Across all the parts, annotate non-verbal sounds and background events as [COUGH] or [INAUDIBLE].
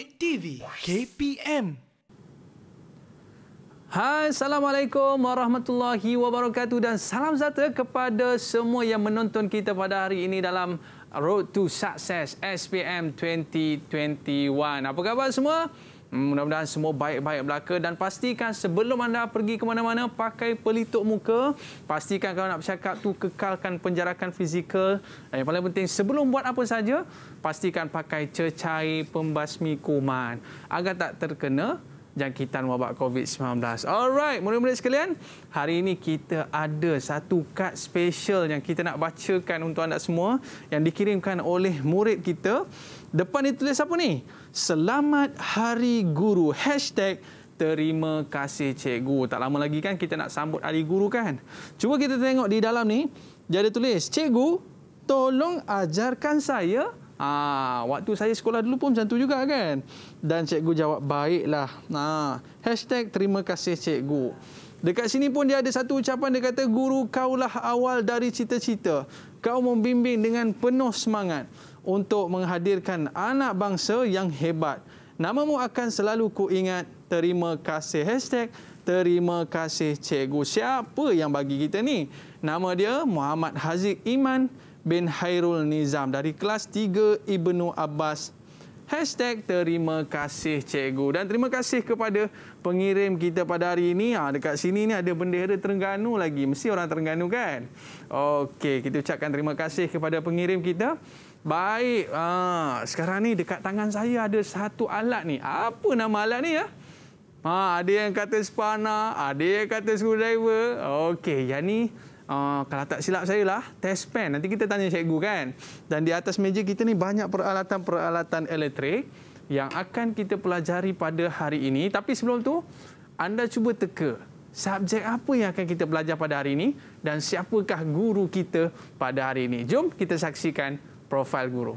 Dek TV KPM. Hai, Assalamualaikum warahmatullahi wabarakatuh dan salam sejahtera kepada semua yang menonton kita pada hari ini dalam Road to Success SPM 2021. Apa khabar semua? Hmm, mudah-mudahan semua baik-baik belaka dan pastikan sebelum anda pergi ke mana-mana pakai pelitup muka. Pastikan kalau nak bercakap tu kekalkan penjarakan fizikal. Dan yang paling penting sebelum buat apa saja pastikan pakai cecair pembasmi kuman agar tak terkena jangkitan wabak COVID-19. Alright, murid-murid sekalian, hari ini kita ada satu kad special yang kita nak bacakan untuk anda semua yang dikirimkan oleh murid kita. Depan ditulis apa ni? Selamat Hari Guru. Hashtag terima kasih cikgu. Tak lama lagi kan kita nak sambut Hari Guru kan? Cuba kita tengok di dalam ni. Jadi tulis, cikgu tolong ajarkan saya. Ah, waktu saya sekolah dulu pun macam tu juga kan? Dan cikgu jawab baiklah. Nah, ha, hashtag terima kasih cikgu. Dekat sini pun dia ada satu ucapan dia kata guru kaulah awal dari cita-cita. Kau membimbing dengan penuh semangat untuk menghadirkan anak bangsa yang hebat. Namamu akan selalu ku ingat. Terima kasih hashtag. Terima kasih cikgu. Siapa yang bagi kita ni? Nama dia Muhammad Haziq Iman bin Hairul Nizam dari kelas 3 Ibnu Abbas. Hashtag terima kasih cikgu. Dan terima kasih kepada pengirim kita pada hari ini. Ha, dekat sini ni ada bendera Terengganu lagi. Mesti orang Terengganu kan? Okey, kita ucapkan terima kasih kepada pengirim kita. Baik. Ha, sekarang ni dekat tangan saya ada satu alat ni. Apa nama alat ni ya? Ha, ada yang kata spana, ada yang kata screwdriver. Okey, yang ni Uh, kalau tak silap saya lah, test pen. Nanti kita tanya cikgu kan. Dan di atas meja kita ni banyak peralatan-peralatan elektrik yang akan kita pelajari pada hari ini. Tapi sebelum tu, anda cuba teka subjek apa yang akan kita belajar pada hari ini dan siapakah guru kita pada hari ini. Jom kita saksikan profil guru.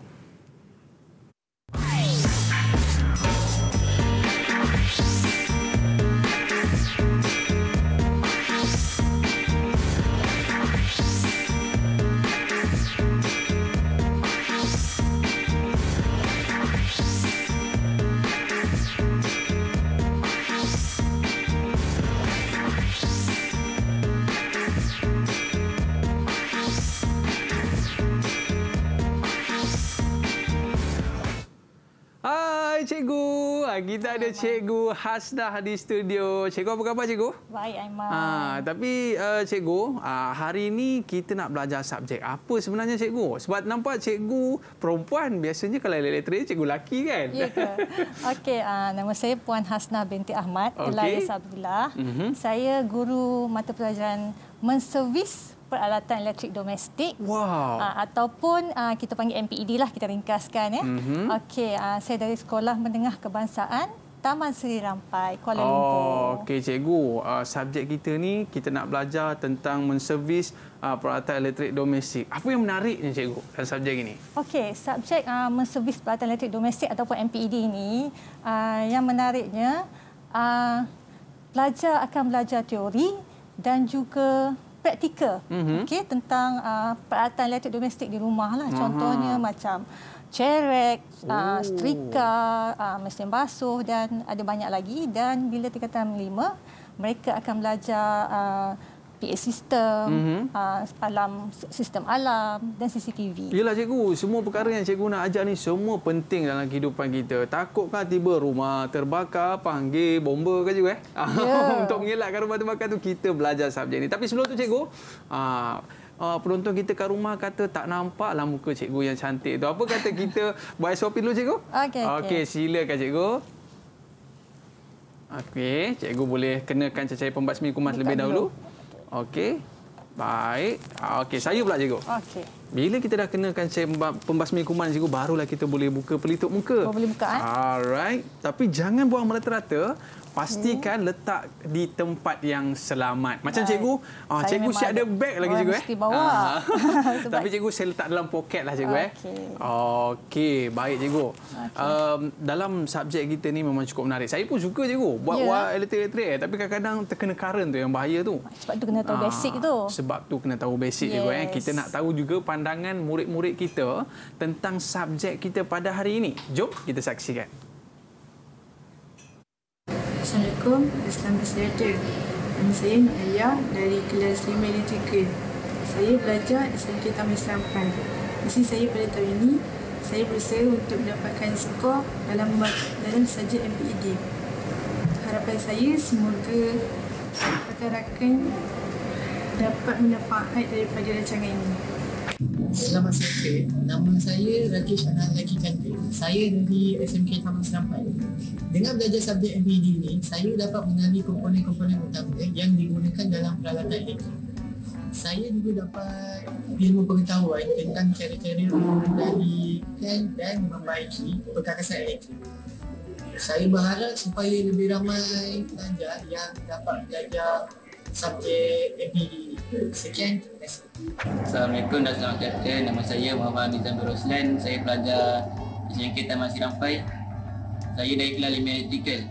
cikgu. Ah, kita ada cikgu Hasnah di studio. Cikgu apa khabar cikgu? Baik Aiman. Ha, tapi uh, cikgu, uh, hari ini kita nak belajar subjek apa sebenarnya cikgu? Sebab nampak cikgu perempuan biasanya kalau elektrik cikgu laki kan? Ya ke? [LAUGHS] Okey, uh, nama saya Puan Hasnah binti Ahmad. Okay. Elayah Sabila. Mm -hmm. Saya guru mata pelajaran menservis peralatan elektrik domestik wow. uh, ataupun uh, kita panggil MPED lah kita ringkaskan ya. Mm -hmm. Okey, ah, saya dari Sekolah Menengah Kebangsaan Taman Seri Rampai, Kuala oh, Lumpur. Oh, Okey, cikgu, uh, subjek kita ni kita nak belajar tentang menservis uh, peralatan elektrik domestik. Apa yang menarik ni cikgu dalam subjek ini? Okey, subjek uh, menservis peralatan elektrik domestik ataupun MPED ini uh, yang menariknya uh, pelajar akan belajar teori dan juga praktikal mm-hmm. okay, tentang uh, peralatan elektrik domestik di rumah. Lah. Mhm. Contohnya mm-hmm. macam cerek, uh, ah, oh. setrika, uh, ah, mesin basuh dan ada banyak lagi. Dan bila tingkatan lima, mereka akan belajar... Uh, PA system, mm-hmm. uh, alam sistem alam dan CCTV. Yalah cikgu, semua perkara yang cikgu nak ajar ni semua penting dalam kehidupan kita. Takut kan tiba rumah terbakar, panggil bomba ke juga eh. Yeah. Ya. [LAUGHS] Untuk mengelakkan rumah terbakar tu kita belajar subjek ni. Tapi sebelum tu cikgu, uh, uh, penonton kita kat rumah kata tak nampak lah muka cikgu yang cantik tu. Apa kata kita [LAUGHS] buat SOP dulu cikgu? Okey, okay, okay. silakan cikgu. Okey, cikgu boleh kenakan cecair pembasmi kumas Dekat lebih dahulu. Dulu. Okey. Baik. Okey, saya pula cikgu. Okey. Bila kita dah kenakan pembasmi kuman cikgu barulah kita boleh buka pelitup muka. Oh, boleh buka eh. Alright. Tapi jangan buang merata-rata pastikan hmm. letak di tempat yang selamat. Macam Baik. cikgu, ah saya cikgu siap ada beg lagi cikgu eh. Bawa. Ah. [LAUGHS] [LAUGHS] Tapi cikgu saya letak dalam poket lah cikgu okay. eh. Okey. Baik cikgu. Okay. Um, dalam subjek kita ni memang cukup menarik. Saya pun suka cikgu buat yeah. wire elektrik-elektrik eh. tapi kadang-kadang terkena current tu yang bahaya tu. Sebab tu kena tahu ah. basic tu. Sebab tu kena tahu basic yes. cikgu eh. Kita nak tahu juga pandangan murid-murid kita tentang subjek kita pada hari ini. Jom kita saksikan. Assalamualaikum, Islam Sejahtera. Nama saya Nur dari kelas 5 LTK. Saya belajar SMK Taman Serampan. Misi saya pada tahun ini, saya berusaha untuk mendapatkan skor dalam dalam sajid e MPED. Harapan saya semoga rakan-rakan dapat mendapat daripada rancangan ini. Selama saya Nama saya Rakesh Anak Laki Kanda Saya dari SMK Taman Serampai Dengan belajar subjek MPD ini Saya dapat mengenali komponen-komponen utama Yang digunakan dalam peralatan ini Saya juga dapat ilmu pengetahuan Tentang cara-cara mengendalikan dan membaiki perkakasan elektrik saya berharap supaya lebih ramai pelajar yang dapat belajar Subjek MPD Sekian, terima kasih Assalamualaikum dan selamat datang Nama saya Muhammad Nizam Roslan Saya pelajar yang kita masih Sirampai Saya dari kelas Limitical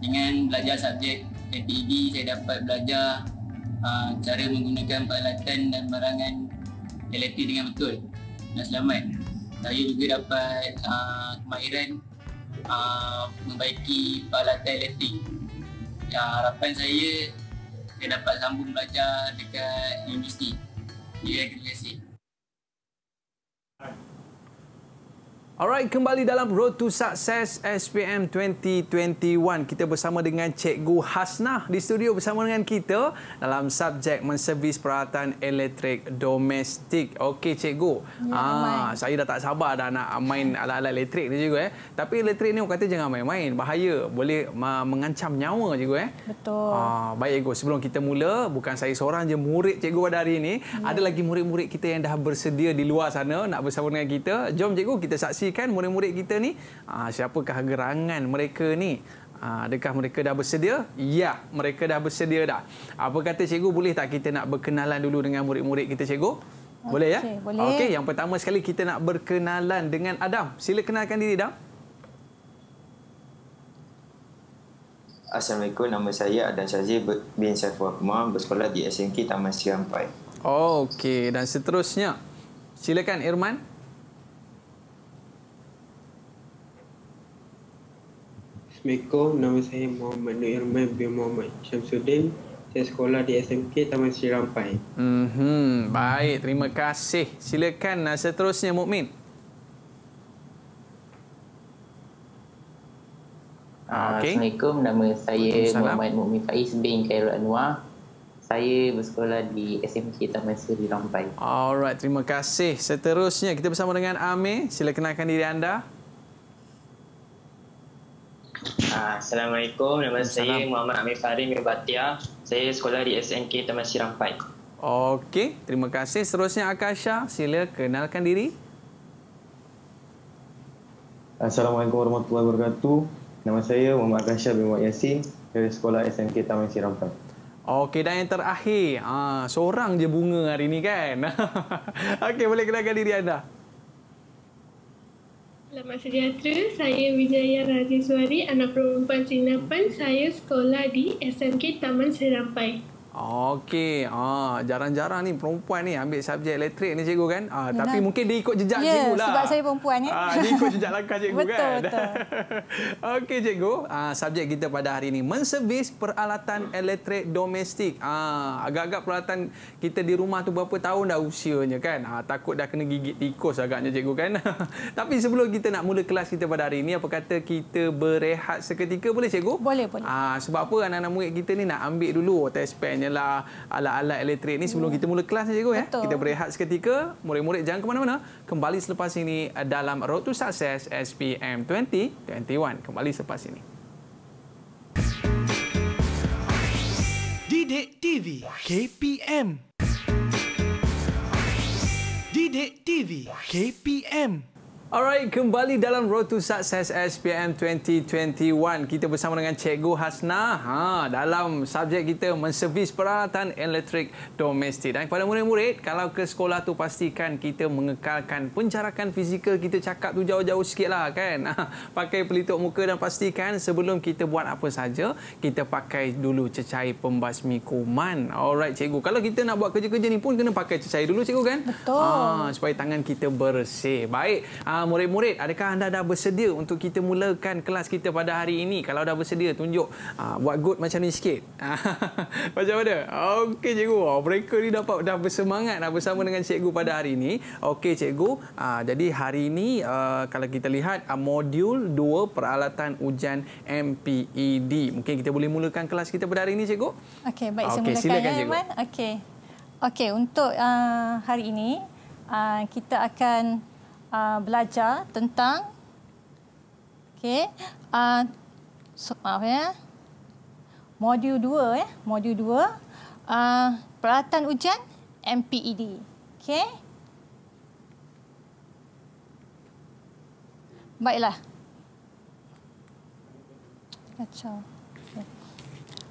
Dengan belajar subjek MPD e Saya dapat belajar uh, Cara menggunakan peralatan dan barangan Elektrik dengan betul Dan selamat Saya juga dapat uh, kemahiran uh, Membaiki peralatan elektrik Ya, harapan saya dia dapat sambung belajar dekat universiti dia kena kasih Alright, kembali dalam Road to Success SPM 2021. Kita bersama dengan Cikgu Hasnah di studio bersama dengan kita dalam subjek menservis peralatan elektrik domestik. Okey, Cikgu. Ya, ah, saya dah tak sabar dah nak main alat-alat elektrik ni, Cikgu. Eh. Tapi elektrik ni, orang kata jangan main-main. Bahaya. Boleh mengancam nyawa, Cikgu. Eh. Betul. Ah, baik, Cikgu. Sebelum kita mula, bukan saya seorang je murid Cikgu pada hari ini. Ya. Ada lagi murid-murid kita yang dah bersedia di luar sana nak bersama dengan kita. Jom, Cikgu, kita saksikan kan murid-murid kita ni uh, siapakah gerangan mereka ni ah, Adakah mereka dah bersedia? Ya, mereka dah bersedia dah. Apa kata cikgu, boleh tak kita nak berkenalan dulu dengan murid-murid kita cikgu? Boleh okay, ya? Boleh. Okey, yang pertama sekali kita nak berkenalan dengan Adam. Sila kenalkan diri, Adam. Assalamualaikum, nama saya Adam Syazir bin Saifu Akmah, bersekolah di SNK Taman Sri Ampai. Okey, dan seterusnya, silakan Irman. Irman. Assalamualaikum, nama saya Muhammad Nur Irman bin Muhammad Syamsuddin. Saya sekolah di SMK Taman Sri Rampai. Mm-hmm. Baik, terima kasih. Silakan uh, seterusnya, Mukmin. Ah, okay. Assalamualaikum, nama saya Muhammad Mukmin Faiz bin Khairul Anwar. Saya bersekolah di SMK Taman Sri Rampai. Alright, terima kasih. Seterusnya, kita bersama dengan Amir. Sila kenalkan diri anda. Ah, Assalamualaikum. Nama saya Muhammad Amir Farid Mirbatia Saya sekolah di SNK Taman Siram Sirampai. Okey, terima kasih. Seterusnya Akasha, sila kenalkan diri. Assalamualaikum warahmatullahi wabarakatuh. Nama saya Muhammad Akasha bin Muhammad Yassin. Dari sekolah SNK Taman Siram Sirampai. Okey dan yang terakhir, ah, seorang je bunga hari ni kan. [LAUGHS] Okey boleh kenalkan diri anda. Selamat sejahtera. Saya Wijaya Rajiswari, anak perempuan Sinapan. Saya sekolah di SMK Taman Serampai. Okey, ah, jarang-jarang ni perempuan ni ambil subjek elektrik ni cikgu kan? Ah, tapi mungkin dia ikut jejak yeah, cikgu lah. Sebab saya perempuan ya. Ah, dia ikut jejak langkah cikgu betul, [LAUGHS] kan? Betul, [LAUGHS] Okey cikgu, ah, subjek kita pada hari ini. Menservis peralatan elektrik domestik. Ah, agak-agak peralatan kita di rumah tu berapa tahun dah usianya kan? Ah, takut dah kena gigit tikus agaknya cikgu kan? [LAUGHS] tapi sebelum kita nak mula kelas kita pada hari ini, apa kata kita berehat seketika boleh cikgu? Boleh, boleh. Ah, sebab apa anak-anak murid kita ni nak ambil dulu test pen menyelah alat-alat elektrik ni sebelum hmm. kita mula kelas ni cikgu ya. Betul. ya. Kita berehat seketika, murid-murid jangan ke mana-mana. Kembali selepas ini eh, dalam Road to Success SPM 2021. Kembali selepas ini. Didik TV KPM Didik TV KPM Alright, kembali dalam Road to Success SPM 2021. Kita bersama dengan Cikgu Hasna ha, dalam subjek kita menservis peralatan elektrik domestik. Dan kepada murid-murid, kalau ke sekolah tu pastikan kita mengekalkan penjarakan fizikal kita cakap tu jauh-jauh sikit lah kan. [LAUGHS] Ha, pakai pelitup muka dan pastikan sebelum kita buat apa saja, kita pakai dulu cecair pembasmi kuman. Alright, Cikgu. Kalau kita nak buat kerja-kerja ni pun kena pakai cecair dulu, Cikgu kan? Betul. Ha, supaya tangan kita bersih. Baik. Ha, uh, murid-murid, adakah anda dah bersedia untuk kita mulakan kelas kita pada hari ini? Kalau dah bersedia, tunjuk uh, buat good macam ni sikit. [LAUGHS] macam mana? Okey, cikgu. Oh, mereka ni dapat dah bersemangat dah bersama dengan cikgu pada hari ini. Okey, cikgu. Uh, jadi hari ini, uh, kalau kita lihat, uh, modul 2 peralatan ujian MPED. Mungkin kita boleh mulakan kelas kita pada hari ini, cikgu? Okey, baik. Saya okay, silakan, ya, cikgu. Okey. Okey, untuk uh, hari ini, uh, kita akan uh, belajar tentang okey uh, so, maaf ya modul 2 ya eh, modul 2 uh, peralatan hujan MPED okey baiklah kacau okay.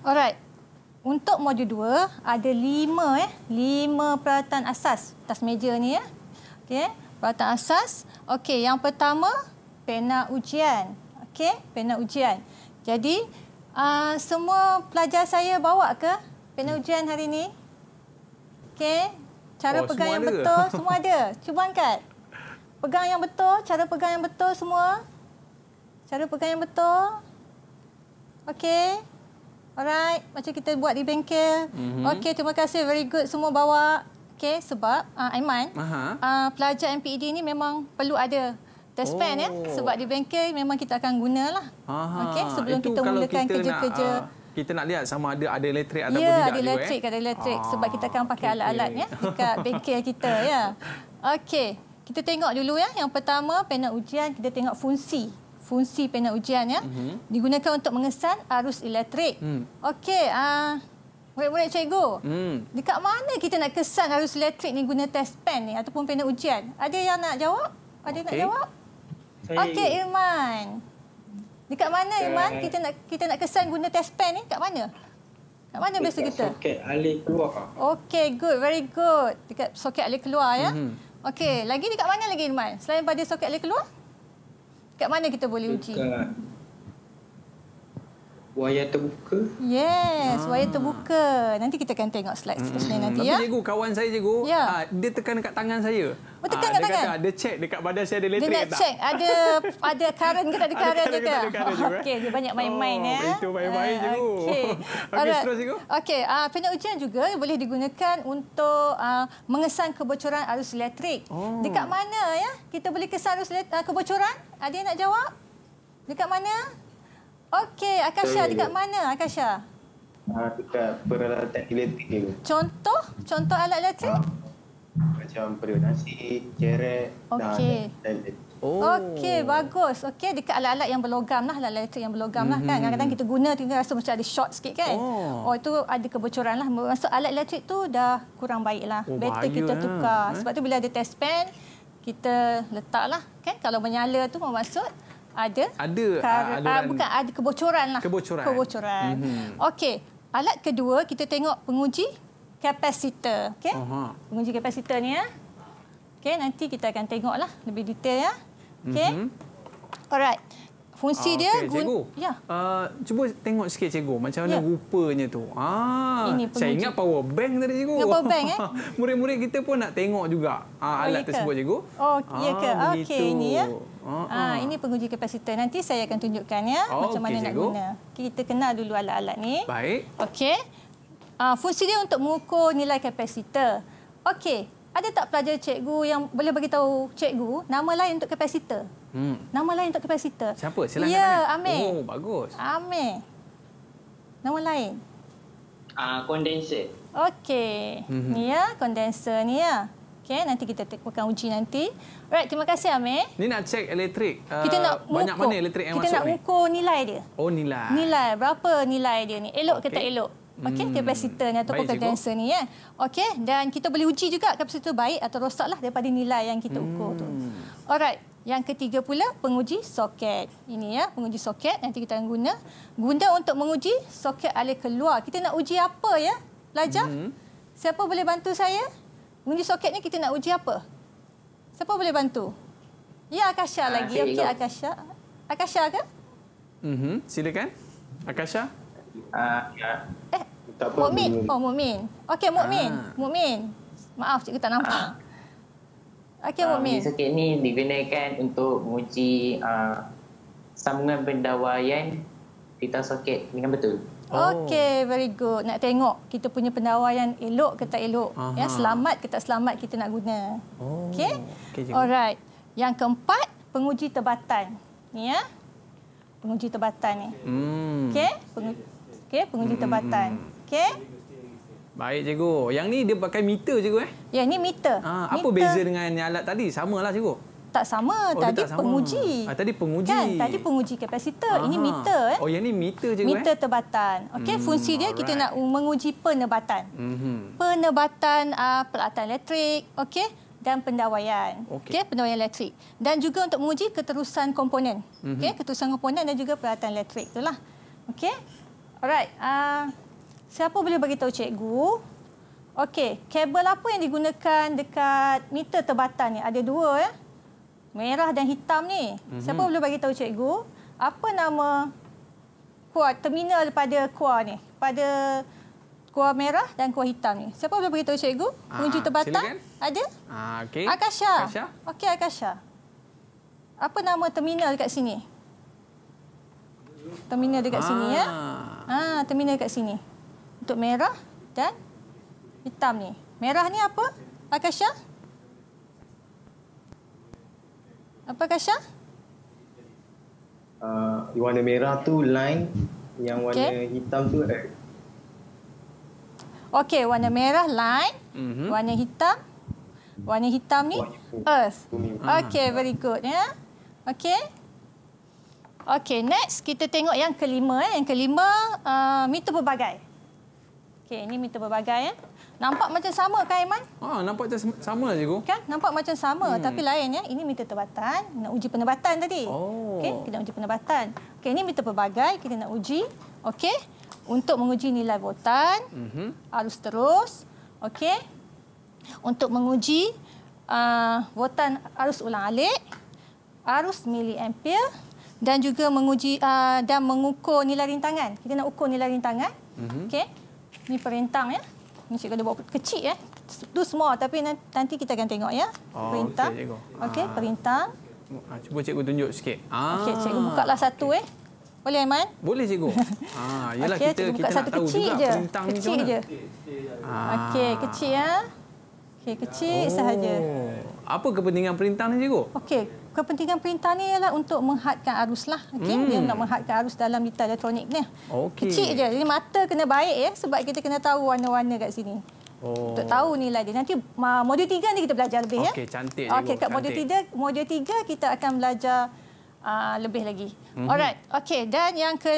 alright untuk modul 2 ada 5 eh 5 peralatan asas atas meja ni ya eh. okey peralatan asas. Okey, yang pertama pena ujian. Okey, pena ujian. Jadi uh, semua pelajar saya bawa ke pena ujian hari ini? Okey, cara oh, pegang yang ada. betul [LAUGHS] semua ada. Cuba angkat. Pegang yang betul, cara pegang yang betul semua. Cara pegang yang betul. Okey. Alright, macam kita buat di bengkel. Mm -hmm. Okey, terima kasih. Very good semua bawa. Okey, sebab uh, Aiman, uh, pelajar MPED ini memang perlu ada test pen ya. oh. ya. Sebab di bengkel memang kita akan gunalah. Okey, sebelum Itu kita mulakan kerja-kerja. Ah, kita nak lihat sama ada ada elektrik ataupun ya, tidak. Ya, ada eh. elektrik, ada elektrik. Ah, sebab kita akan pakai okay. alat-alat ya, dekat bengkel kita. ya. Okey, kita tengok dulu. ya. Yang pertama, panel ujian. Kita tengok fungsi. Fungsi panel ujian. ya. Uh-huh. Digunakan untuk mengesan arus elektrik. Hmm. Okey, uh, boleh murid cikgu, hmm. dekat mana kita nak kesan arus elektrik ni guna test pen ni ataupun panel ujian? Ada yang nak jawab? Ada okay. nak jawab? Okey, Iman. Dekat mana okay. Iman kita nak kita nak kesan guna test pen ni? Dekat mana? Dekat mana biasa kita? Soket alih keluar. Okey, good. Very good. Dekat soket alih keluar ya. Mm-hmm. Okey, lagi dekat mana lagi Iman? Selain pada soket alih keluar? Dekat mana kita boleh dekat. uji? Wayar terbuka. Yes, ah. wayar terbuka. Nanti kita akan tengok slide seterusnya nanti. Tapi ya? cikgu, kawan saya cikgu, ya. Ah, dia tekan dekat tangan saya. Oh, tekan ah, dekat tangan? Kata, dia cek dekat badan saya ada elektrik tak? Dia nak cek. Ada [LAUGHS] ada current ke tak ada current ke? Ada current ke? Okey, dia banyak main-main. Oh, ya. Itu main-main cikgu. Eh, okey, [LAUGHS] okay, seterusnya cikgu. Okey, uh, panel ujian juga boleh digunakan untuk uh, mengesan kebocoran arus elektrik. Oh. Dekat mana ya kita boleh kesan arus kebocoran? Ada yang nak jawab? Dekat mana? Dekat mana? Okey, Akasha so, dekat eh. mana Akasha? Ah, dekat peralatan elektrik dia. Contoh? Contoh alat elektrik? Uh, ah, macam periuk nasi, ceret okay. dan lain Oh. Okey, bagus. Okey, dekat alat-alat yang berlogam lah, alat elektrik yang berlogam mm -hmm. lah kan. Mhm. Kadang-kadang kita guna, kita rasa macam ada short sikit kan. Oh, oh itu ada kebocoran lah. Maksud alat elektrik tu dah kurang baik lah. Oh, Better kita ya. tukar. Sebab eh? tu bila ada test pen, kita letaklah kan kalau menyala tu maksud ada. Ada. Aluran... Ah, ah, bukan ada ah, kebocoran lah. Kebocoran. Kebocoran. Mm -hmm. Okey. Alat kedua kita tengok penguji kapasitor. Okey. Penguji kapasitor ni ya. Okey. Nanti kita akan tengok lah lebih detail ya. Okey. Mm -hmm. Alright fungsi ah, okay. dia cikgu, ya. Uh, cuba tengok sikit cikgu macam mana ya. rupanya tu. Ah, saya penguji. ingat power bank tadi cikgu. Ingat power bank eh? [LAUGHS] Murid-murid kita pun nak tengok juga ah, oh, alat tersebut cikgu. Oh, iya ah, ke? Ah, Okey ini ya. Ah, uh. ini penguji kapasitor. Nanti saya akan tunjukkan ya oh, macam okay, mana cikgu. nak guna. Kita kenal dulu alat-alat ni. Baik. Okey. Uh, fungsi dia untuk mengukur nilai kapasitor. Okey. Ada tak pelajar cikgu yang boleh bagi tahu cikgu nama lain untuk kapasitor? Hmm. Nama lain untuk kapasitor. Siapa? Silakan. Ya, Amir. Oh, bagus. Amir. Nama lain? Ah, uh, kondenser. Okey. Hmm. Ni ya, kondenser ni ya. Okey, nanti kita tekan uji nanti. Alright, terima kasih Amir. Ni nak check elektrik. Kita uh, nak banyak ukur. mana elektrik yang kita masuk Kita nak ukur nilai dia. Oh, nilai. Nilai berapa nilai dia ni? Elok okay. ke tak elok? Okey, hmm. kapasitor ni ataupun kondenser ni ya. Okey, dan kita boleh uji juga kapasitor baik atau rosaklah daripada nilai yang kita ukur hmm. tu. Alright. Yang ketiga pula penguji soket. Ini ya penguji soket nanti kita akan guna. Guna untuk menguji soket alih keluar. Kita nak uji apa ya pelajar? Hmm. Siapa boleh bantu saya? penguji soket ni kita nak uji apa? Siapa boleh bantu? Ya Akasha ah, lagi. Ah, Okey Akasha. Akasha ke? Mm Silakan. Akasha. Uh, ya. Eh, Mu'min. Oh, Mu'min. Okey, Mu'min. Ah. Mu'min. Maaf, cikgu tak nampak. Ah. Okey, uh, ah, Umi. Zakat ni digunakan untuk menguji uh, sambungan pendawaian pita soket dengan betul. Oh. Okey, very good. Nak tengok kita punya pendawaian elok ke tak elok. Ya, Aha. Ya, selamat ke tak selamat kita nak guna. Oh, Okey. Okay Alright. Yang keempat, penguji tebatan. Ni ya. Penguji tebatan ni. Hmm. Okey, penguji, okay, penguji hmm. tebatan. Okey. Baik cikgu. Yang ni dia pakai meter cikgu eh? Ya, ni meter. Ha, meter. apa beza dengan alat tadi? sama Samalah cikgu. Tak sama. Oh, tadi tak sama. penguji. Ha, tadi penguji. Kan? Tadi penguji kapasitor. Aha. Ini meter eh? Oh, yang ni meter cikgu meter eh? Meter tebatan. Okey, hmm, fungsi dia alright. kita nak menguji penebatan. Hmm. Penebatan uh, peralatan elektrik, okey? dan pendawaian. Okey, okay, pendawaian elektrik. Dan juga untuk menguji keterusan komponen. Mm -hmm. Okey, keterusan komponen dan juga peralatan elektrik itulah. Okey. Alright. Uh, Siapa boleh bagi tahu cikgu? Okey, kabel apa yang digunakan dekat meter tebatan ni? Ada dua ya. Eh? Merah dan hitam ni. Mhm. Siapa mm -hmm. boleh bagi tahu cikgu? Apa nama kuat terminal pada kuat ni? Pada kuat merah dan kuat hitam ni. Siapa boleh bagi tahu cikgu? Kunci ah, tebatan? Silakan. Ada? Ah, okey. Akasha. Okey, Akasha. Apa nama terminal dekat sini? Terminal dekat ah. sini ya. Ah. ah, terminal dekat sini untuk merah dan hitam ni. Merah ni apa? Akasha? Apa Akasha? Uh, warna merah tu line yang warna okay. hitam tu earth. Okey, warna merah line, mm -hmm. warna hitam warna hitam ni earth. Ah. Okey, very good ya. Okey. Okey, next kita tengok yang kelima. Eh. Yang kelima, uh, meter pelbagai. Okey, ini minta berbagai ya. Eh. Nampak macam sama kan Aiman? Ah, nampak macam sama cikgu. Kan? Nampak macam sama hmm. tapi lainnya, eh. Ini minta tebatan, nak uji penebatan tadi. Oh. Okey, kita uji penebatan. Okey, ini minta berbagai, kita nak uji. Okey. Untuk menguji nilai votan, mm -hmm. arus terus. Okey. Untuk menguji uh, votan arus ulang alik, arus miliampere dan juga menguji uh, dan mengukur nilai rintangan. Kita nak ukur nilai rintangan. Mm -hmm. Okey. Ni perintang ya. Mesti kena buat kecil ya. Tu semua tapi nanti kita akan tengok ya. Oh, perintang. Okey, okay, ah. perintang. Ah, cuba cikgu tunjuk sikit. Ah. Okey, cikgu bukalah satu okay. eh. Boleh Aiman? Boleh cikgu. [LAUGHS] Ah, yalah okay, kita kita satu kecil tahu kecil juga je. perintang kecil ni macam Okey, kecil ya. Okey, kecil ah. sahaja. Oh apa kepentingan perintah ni cikgu? Okey, kepentingan perintah ni ialah untuk menghadkan arus lah. Okey, hmm. dia nak menghadkan arus dalam detail elektronik ni. Okay. Kecil je. Jadi mata kena baik ya sebab kita kena tahu warna-warna kat sini. Oh. Untuk tahu nilai dia. Nanti modul 3 ni kita belajar lebih okay, ya. Okey, cantik cikgu. Okey, kat modul 3, modul 3 kita akan belajar uh, lebih lagi. Mm-hmm. Alright. Okey, dan yang ke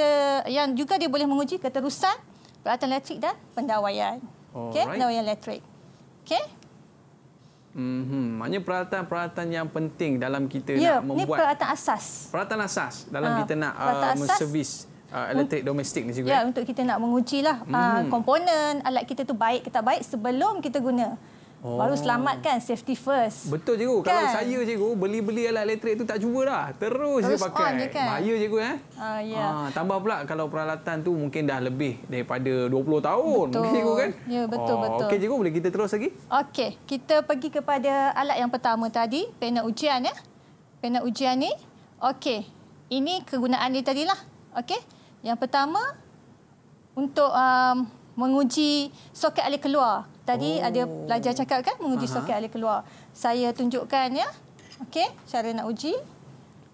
yang juga dia boleh menguji keterusan peralatan elektrik dan pendawaian. Okey, pendawaian elektrik. Okey. Mhm, maknanya peralatan-peralatan yang penting dalam kita ya, nak membuat. Ya, peralatan asas. Peralatan asas dalam ha, kita nak uh, menservis uh, elektrik domestik ni juga. Ya, untuk kita nak mengujilah mm -hmm. uh, mhm. komponen alat kita tu baik ke tak baik sebelum kita guna. Oh. Baru selamat kan, safety first. Betul cikgu. Kan? Kalau saya cikgu, beli-beli alat elektrik tu tak cuba dah. Terus, Terus je pakai. Terus on je kan. Bahaya cikgu. Eh? Uh, ah, yeah. Ya. uh, tambah pula kalau peralatan tu mungkin dah lebih daripada 20 tahun. Betul. Cikgu, kan? Ya, betul-betul. Oh, ah, Okey cikgu, boleh kita terus lagi? Okey, kita pergi kepada alat yang pertama tadi, panel ujian. ya. Panel ujian ni. Okey, ini kegunaan dia tadilah. Okey, yang pertama untuk um, menguji soket alih keluar. Tadi oh. ada pelajar cakap kan menguji Aha. soket ada keluar. Saya tunjukkan ya. Okey, cara nak uji.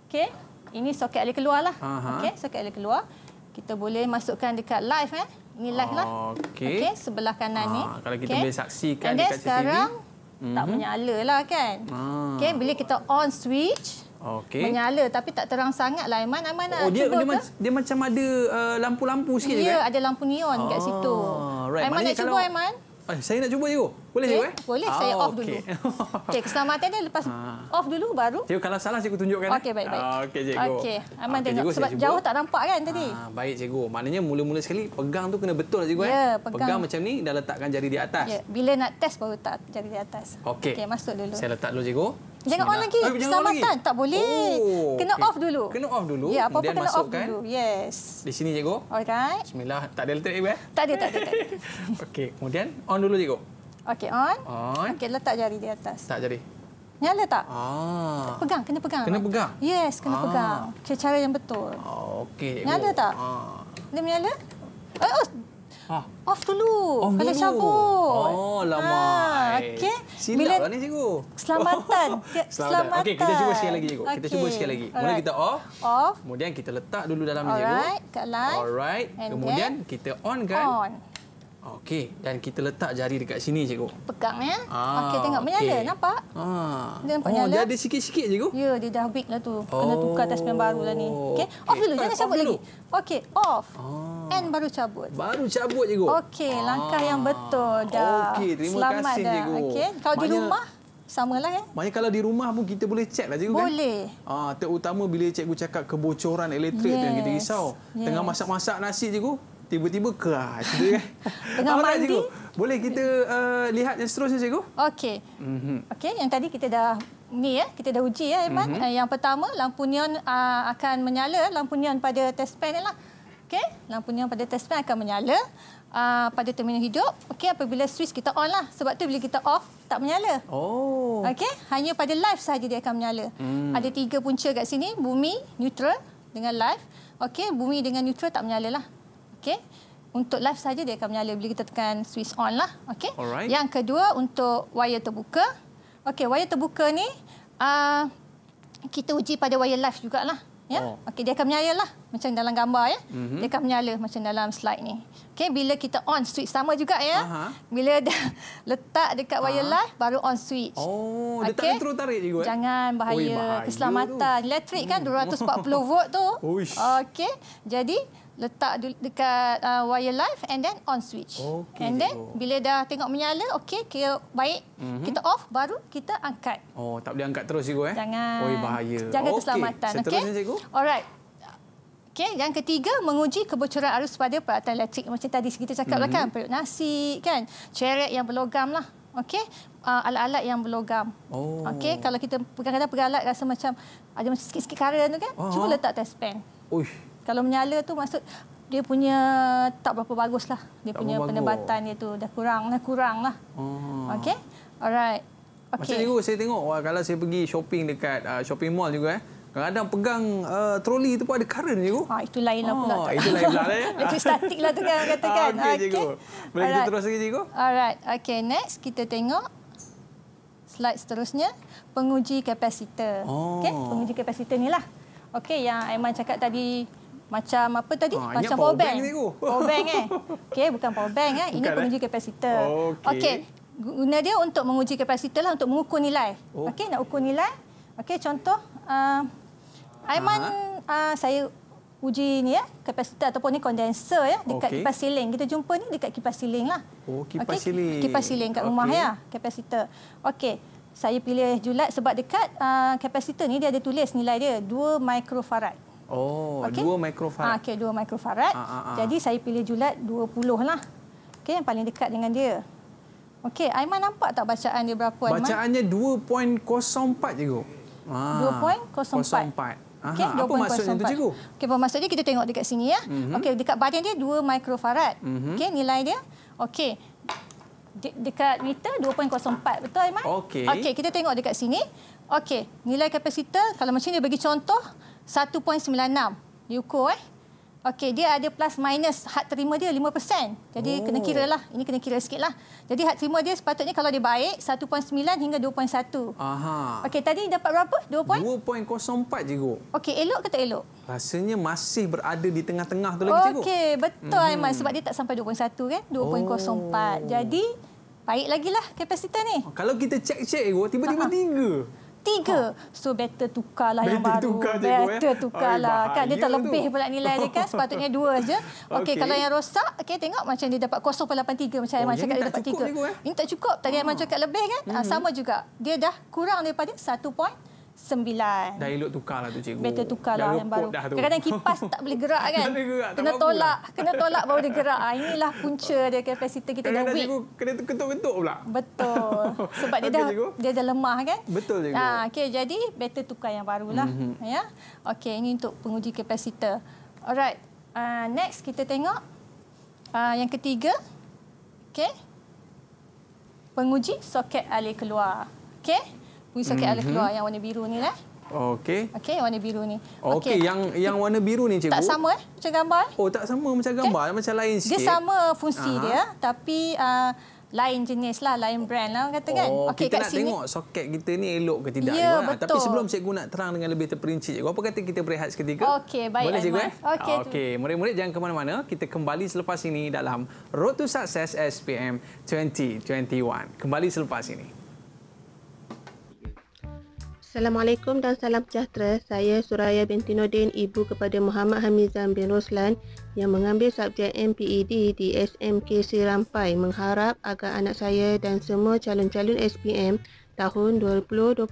Okey. Ini soket keluar lah, Okey, soket ada keluar. Kita boleh masukkan dekat live eh. Ini live lah. Okey. Okey, sebelah kanan Aha. ni. Kalau kita okay. boleh saksikan dekat sekarang, CCTV. Sekarang tak mhm. menyala lah kan. Ah. Okey, bila kita on switch Okay. Menyala tapi tak terang sangat sangatlah. Aiman aman ah. Oh dia dia, dia macam ada eh, lampu-lampu uh, sikit Ya, kan? ada lampu neon oh, kat situ. Ah, right. Aiman nak cuba kalau... Aiman? Ay, eh, saya nak cuba cikgu. Boleh cikgu okay. eh? Boleh, ah, saya ah, off okay. dulu. Okey, [LAUGHS] keselamatan dia lepas ah. off dulu baru. Cikgu, kalau salah cikgu tunjukkan. Eh. Okey, baik-baik. Ah, Okey, cikgu. Okey, aman ah, okay, tengok. Sebab jauh tak nampak kan tadi. Ah, baik, cikgu. Maknanya mula-mula sekali pegang tu kena betul cikgu yeah, eh? Ya, pegang. Pegang macam ni dan letakkan jari di atas. yeah. bila nak test baru letak jari di atas. Okey. Okay, masuk dulu. Saya letak dulu cikgu. Jangan on lagi. Ay, jangan on lagi. Tak boleh. Oh, kena okay. off dulu. Kena off dulu. Ya, apa-apa kena masukkan. off dulu. Yes. Di sini, cikgu. Alright. Bismillah. Tak ada letak, eh? Tak ada, tak ada. ada. [LAUGHS] Okey, kemudian on dulu, cikgu. Okey, on. on. Okey, letak jari di atas. Tak jari. Nyala tak? Ah. Pegang, kena pegang. Kena pegang? Yes, kena ah. pegang. Cara, yang betul. Ah, Okey, cikgu. Nyala tak? Ah. Dia menyala? Oh, oh. Ah. Off dulu. Off kena dulu. cabut. Oh, ha, lama. Ha, Okey. Silap Bila... lah ni cikgu. Selamatan. [LAUGHS] Selamatan. Okey, kita cuba sekali lagi cikgu. Okay. Kita cuba sekali lagi. Kemudian kita off. Off. Kemudian kita letak dulu dalam ni cikgu. Alright. Kat live. Alright. Kemudian then, kita on kan. On. Okey, dan kita letak jari dekat sini, cikgu. Pegang, ya. Ah, Okey, tengok. Menyala, okay. nampak? Ah. Dia nampak oh, nyala. Dia ada sikit-sikit, cikgu. Ya, dia dah big lah tu. Kena oh. tukar yang baru lah ni. Okey, okay. off dulu. Jangan cabut lagi. Okey, off. Ah. And baru cabut. Baru cabut, cikgu. Okey, langkah ah. yang betul dah. Okey, terima Selamat kasih, dah. cikgu. Okey, kalau Banyak... di rumah... Sama lah kan? Eh? Maksudnya kalau di rumah pun kita boleh cek lah cikgu boleh. kan? Boleh. Ah, terutama bila cikgu cakap kebocoran elektrik yes. tu yang kita risau. Yes. Tengah masak-masak nasi cikgu, tiba-tiba crash dia kan. [LAUGHS] Tengah mandi. Cikgu. Boleh kita uh, lihat yang seterusnya cikgu? Okey. Mm Okey, yang tadi kita dah ni ya, kita dah uji ya eh, Iman. Mm -hmm. Eh, yang pertama lampu neon uh, akan menyala lampu neon pada test pen lah. Okey, lampu neon pada test pen akan menyala. Uh, pada terminal hidup okey apabila switch kita on lah sebab tu bila kita off tak menyala oh okey hanya pada live saja dia akan menyala hmm. ada tiga punca kat sini bumi neutral dengan live okey bumi dengan neutral tak menyalalah Okey. Untuk live saja dia akan menyala bila kita tekan switch on lah. Okey. Yang kedua untuk wire terbuka. Okey, wire terbuka ni uh, kita uji pada wire live jugalah. Ya. Yeah? Oh. Okey, dia akan menyala lah macam dalam gambar ya. Yeah? Mm -hmm. Dia akan menyala macam dalam slide ni. Okey, bila kita on switch sama juga ya. Yeah? Bila dah [LAUGHS] letak dekat wire Aha. live baru on switch. Oh, okay? tak terus tarik juga. Eh? Jangan bahaya, oh, bahaya keselamatan. Tu. Elektrik kan 240 hmm. volt tu. Okey. Jadi letak dekat uh, wire live and then on switch. Okay. And then bila dah tengok menyala, okey, kira baik. Mm -hmm. Kita off baru kita angkat. Oh, tak boleh angkat terus cikgu eh? Jangan. Oh, bahaya. Jaga okay. keselamatan, okey. Alright. Okey, yang ketiga menguji kebocoran arus pada peralatan elektrik macam tadi kita cakap lah mm -hmm. kan, periuk nasi kan, ceret yang berlogam lah. Okey, uh, alat-alat yang berlogam. Oh. Okey, kalau kita pegang-pegang peralat rasa macam ada macam sikit-sikit kara tu kan, uh ah. -huh. cuba letak test pen. Uish kalau menyala tu maksud dia punya tak berapa bagus lah. Dia tak punya bagus. penebatan dia tu dah kurang lah, kurang lah. Hmm. Okay, alright. Okay. Macam tengok, saya tengok wah, kalau saya pergi shopping dekat uh, shopping mall juga eh. Kadang-kadang pegang uh, troli tu pun ada current cikgu. Ha, ah, itu lain lah oh, pula. Ah, itu lain pula. Eh. [LAUGHS] Itu statik lah tu kan orang [LAUGHS] katakan. Ah, okay, Okay. Boleh right. terus lagi cikgu? Alright. Okay, next kita tengok. Slide seterusnya. Penguji kapasitor. Oh. Okay, penguji kapasitor ni lah. Okay, yang Aiman cakap tadi macam apa tadi ha, macam power bank [LAUGHS] power bank eh okey bukan power bank eh ini eh? penguji eh? kapasitor okey okay. guna dia untuk menguji kapasitor lah untuk mengukur nilai oh. okey nak ukur nilai okey contoh uh, Aiman ha. uh, saya uji ni ya eh? kapasitor ataupun ni kondenser ya dekat okay. kipas siling kita jumpa ni dekat kipas siling lah oh kipas okay. siling kipas siling kat rumah ya kapasitor okey saya pilih julat sebab dekat uh, kapasitor ni dia ada tulis nilai dia 2 microfarad Oh, okay. 2 mikrofarad. Ah, okey, 2 mikrofarad. Ah, ah, ah. Jadi saya pilih julat 20 lah. Okey, yang paling dekat dengan dia. Okey, Aiman nampak tak bacaan dia berapa Aiman? Bacaannya 2.04 cikgu. Ah. 2.04. Okey, ah, apa 2.04. maksudnya tu cikgu? Okey, apa maksudnya kita tengok dekat sini ya. Mm -hmm. Okey, dekat badan dia 2 mikrofarad. Mm -hmm. Okey, nilai dia. Okey. De dekat meter 2.04 betul Aiman? Okey. Okey, kita tengok dekat sini. Okey, nilai kapasitor kalau macam ni bagi contoh 1.96 diukur eh. Okey, dia ada plus minus Hak terima dia 5%. Jadi oh. kena kira lah. Ini kena kira sikit lah. Jadi hak terima dia sepatutnya kalau dia baik, 1.9 hingga 2.1. Aha. Okey, tadi dapat berapa? 2.04 cikgu. Okey, elok ke tak elok? Rasanya masih berada di tengah-tengah tu lagi cikgu. Okey, betul hmm. Aiman. Sebab dia tak sampai 2.1 kan? 2.04. Oh. Jadi, baik lagi lah kapasitor ni. Oh, kalau kita cek-cek, tiba-tiba 3. Ha, ha tiga. Ha. So better tukarlah better yang baru. Tukar je better ya? tukarlah. Kan dia tak lebih pula nilai dia kan. Sepatutnya [LAUGHS] dua saja. Okey, okay. kalau yang rosak, okey tengok macam dia dapat 0.83 macam oh, Aiman cakap dia dapat tiga. Eh? Ini tak cukup. Tadi Aiman ha. cakap lebih kan. Ah, hmm. sama juga. Dia dah kurang daripada satu point sembilan. Dah elok tukar lah tu cikgu. Betul tukar lah yang baru. Kadang-kadang kipas tak boleh gerak [LAUGHS] kan. kena gerak, kena lah. tolak. Pula. Kena tolak baru dia gerak. Ah, inilah punca [LAUGHS] dia kapasiti kita dah weak. Kena ketuk-ketuk pula. Betul. [LAUGHS] Sebab dia, okay, dah, dia dah lemah kan. Betul cikgu. Ha, okay, jadi better tukar yang barulah, Mm -hmm. ya? Okey ini untuk penguji kapasitor. Alright. Uh, next kita tengok. Uh, yang ketiga. Okey. Penguji soket alih keluar. Okey. You suka mm-hmm. alih keluar mhm. yang warna biru ni lah. Okey. Okey, yang warna biru ni. Okey, okay. yang yang warna biru ni cikgu. Tak sama eh macam gambar eh? Oh, tak sama macam gambar, okay. macam lain sikit. Dia sama fungsi Aha. dia, tapi uh, lain jenis lah, lain brand lah kata kan. Oh, okay, kita nak sini. tengok soket kita ni elok ke tidak. Ya, yeah, betul. Tapi sebelum cikgu nak terang dengan lebih terperinci, cikgu, apa kata kita berehat seketika? Okey, baik. Boleh cikgu eh? Okey. Okay. Murid-murid jangan ke mana-mana. Kita kembali selepas ini dalam Road to Success SPM 2021. Kembali selepas ini. Assalamualaikum dan salam sejahtera. Saya Suraya binti Nordin, ibu kepada Muhammad Hamizan bin Roslan yang mengambil subjek MPED di SMK Serampai mengharap agar anak saya dan semua calon-calon SPM tahun 2021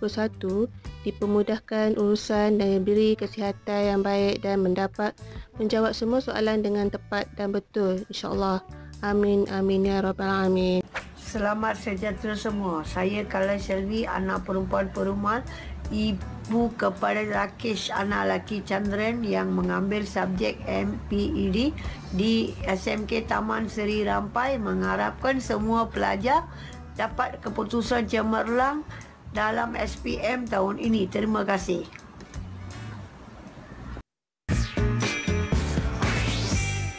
dipermudahkan urusan dan diberi kesihatan yang baik dan mendapat menjawab semua soalan dengan tepat dan betul. InsyaAllah. Amin. Amin. Ya Rabbal Amin selamat sejahtera semua. Saya Kala Shelby, anak perempuan perumal, ibu kepada Rakesh, anak lelaki Chandran yang mengambil subjek MPED di SMK Taman Seri Rampai mengharapkan semua pelajar dapat keputusan cemerlang dalam SPM tahun ini. Terima kasih.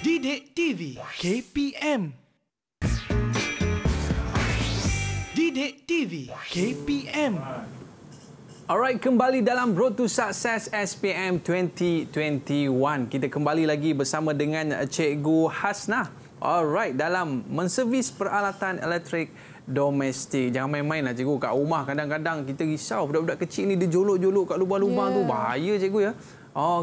Didik TV KPM TV KPM. Alright, kembali dalam Road to Success SPM 2021. Kita kembali lagi bersama dengan Cikgu Hasnah. Alright, dalam menservis peralatan elektrik domestik. Jangan main-main lah cikgu. Kat rumah kadang-kadang kita risau budak-budak kecil ni dia jolok-jolok kat lubang-lubang yeah. tu. Ya. Bahaya cikgu ya.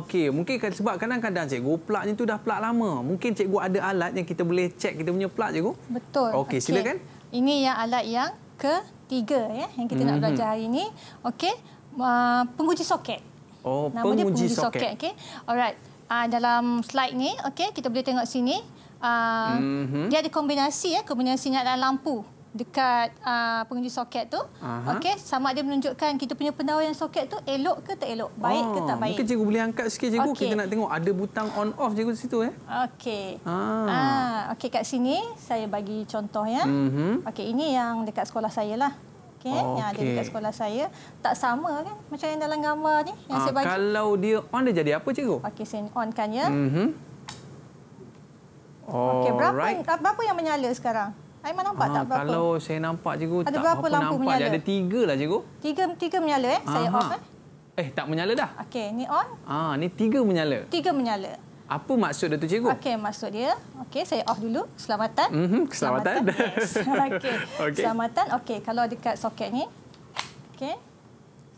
Okey, mungkin kan- sebab kadang-kadang cikgu plaknya tu dah plak lama. Mungkin cikgu ada alat yang kita boleh cek kita punya plak cikgu. Betul. Okey, okay. silakan. Ini yang alat yang ke tiga ya yang kita mm-hmm. nak mhm. belajar hari ini. Okey, uh, penguji soket. Oh, Nama penguji, dia penguji soket. soket okay. Alright, uh, dalam slide ni, okey kita boleh tengok sini. Uh, mm-hmm. Dia ada kombinasi ya, kombinasinya adalah lampu dekat uh, pengundi soket tu. Okey, sama ada menunjukkan kita punya pendawaian soket tu elok ke tak elok, baik oh, ke tak oh, baik. Mungkin cikgu boleh angkat sikit cikgu, okay. kita nak tengok ada butang on off cikgu di situ eh. Okey. Ah. ah okey kat sini saya bagi contoh ya. Mm -hmm. Okey, ini yang dekat sekolah saya lah. Okay, oh, okay. Yang ada dekat sekolah saya. Tak sama kan macam yang dalam gambar ni yang ah, saya bagi. Kalau dia on, dia jadi apa cikgu? Okey, saya onkan ya. Mm -hmm. Okey, berapa, berapa yang menyala sekarang? Aiman nampak ha, tak berapa? Kalau saya nampak cikgu, ada tak berapa lampu nampak menyala? Ada tiga lah cikgu. Tiga, tiga menyala eh? Aha. Saya off eh? Eh, tak menyala dah. Okey, ni on. Ah, ni tiga menyala. Tiga menyala. Apa maksud Dato' Cikgu? Okey, maksud dia. Okey, saya off dulu. Keselamatan. Mm -hmm, keselamatan. Selamatan. [LAUGHS] Yes. Okey. Okay. Selamatan. Okey, kalau dekat soket ni. Okey.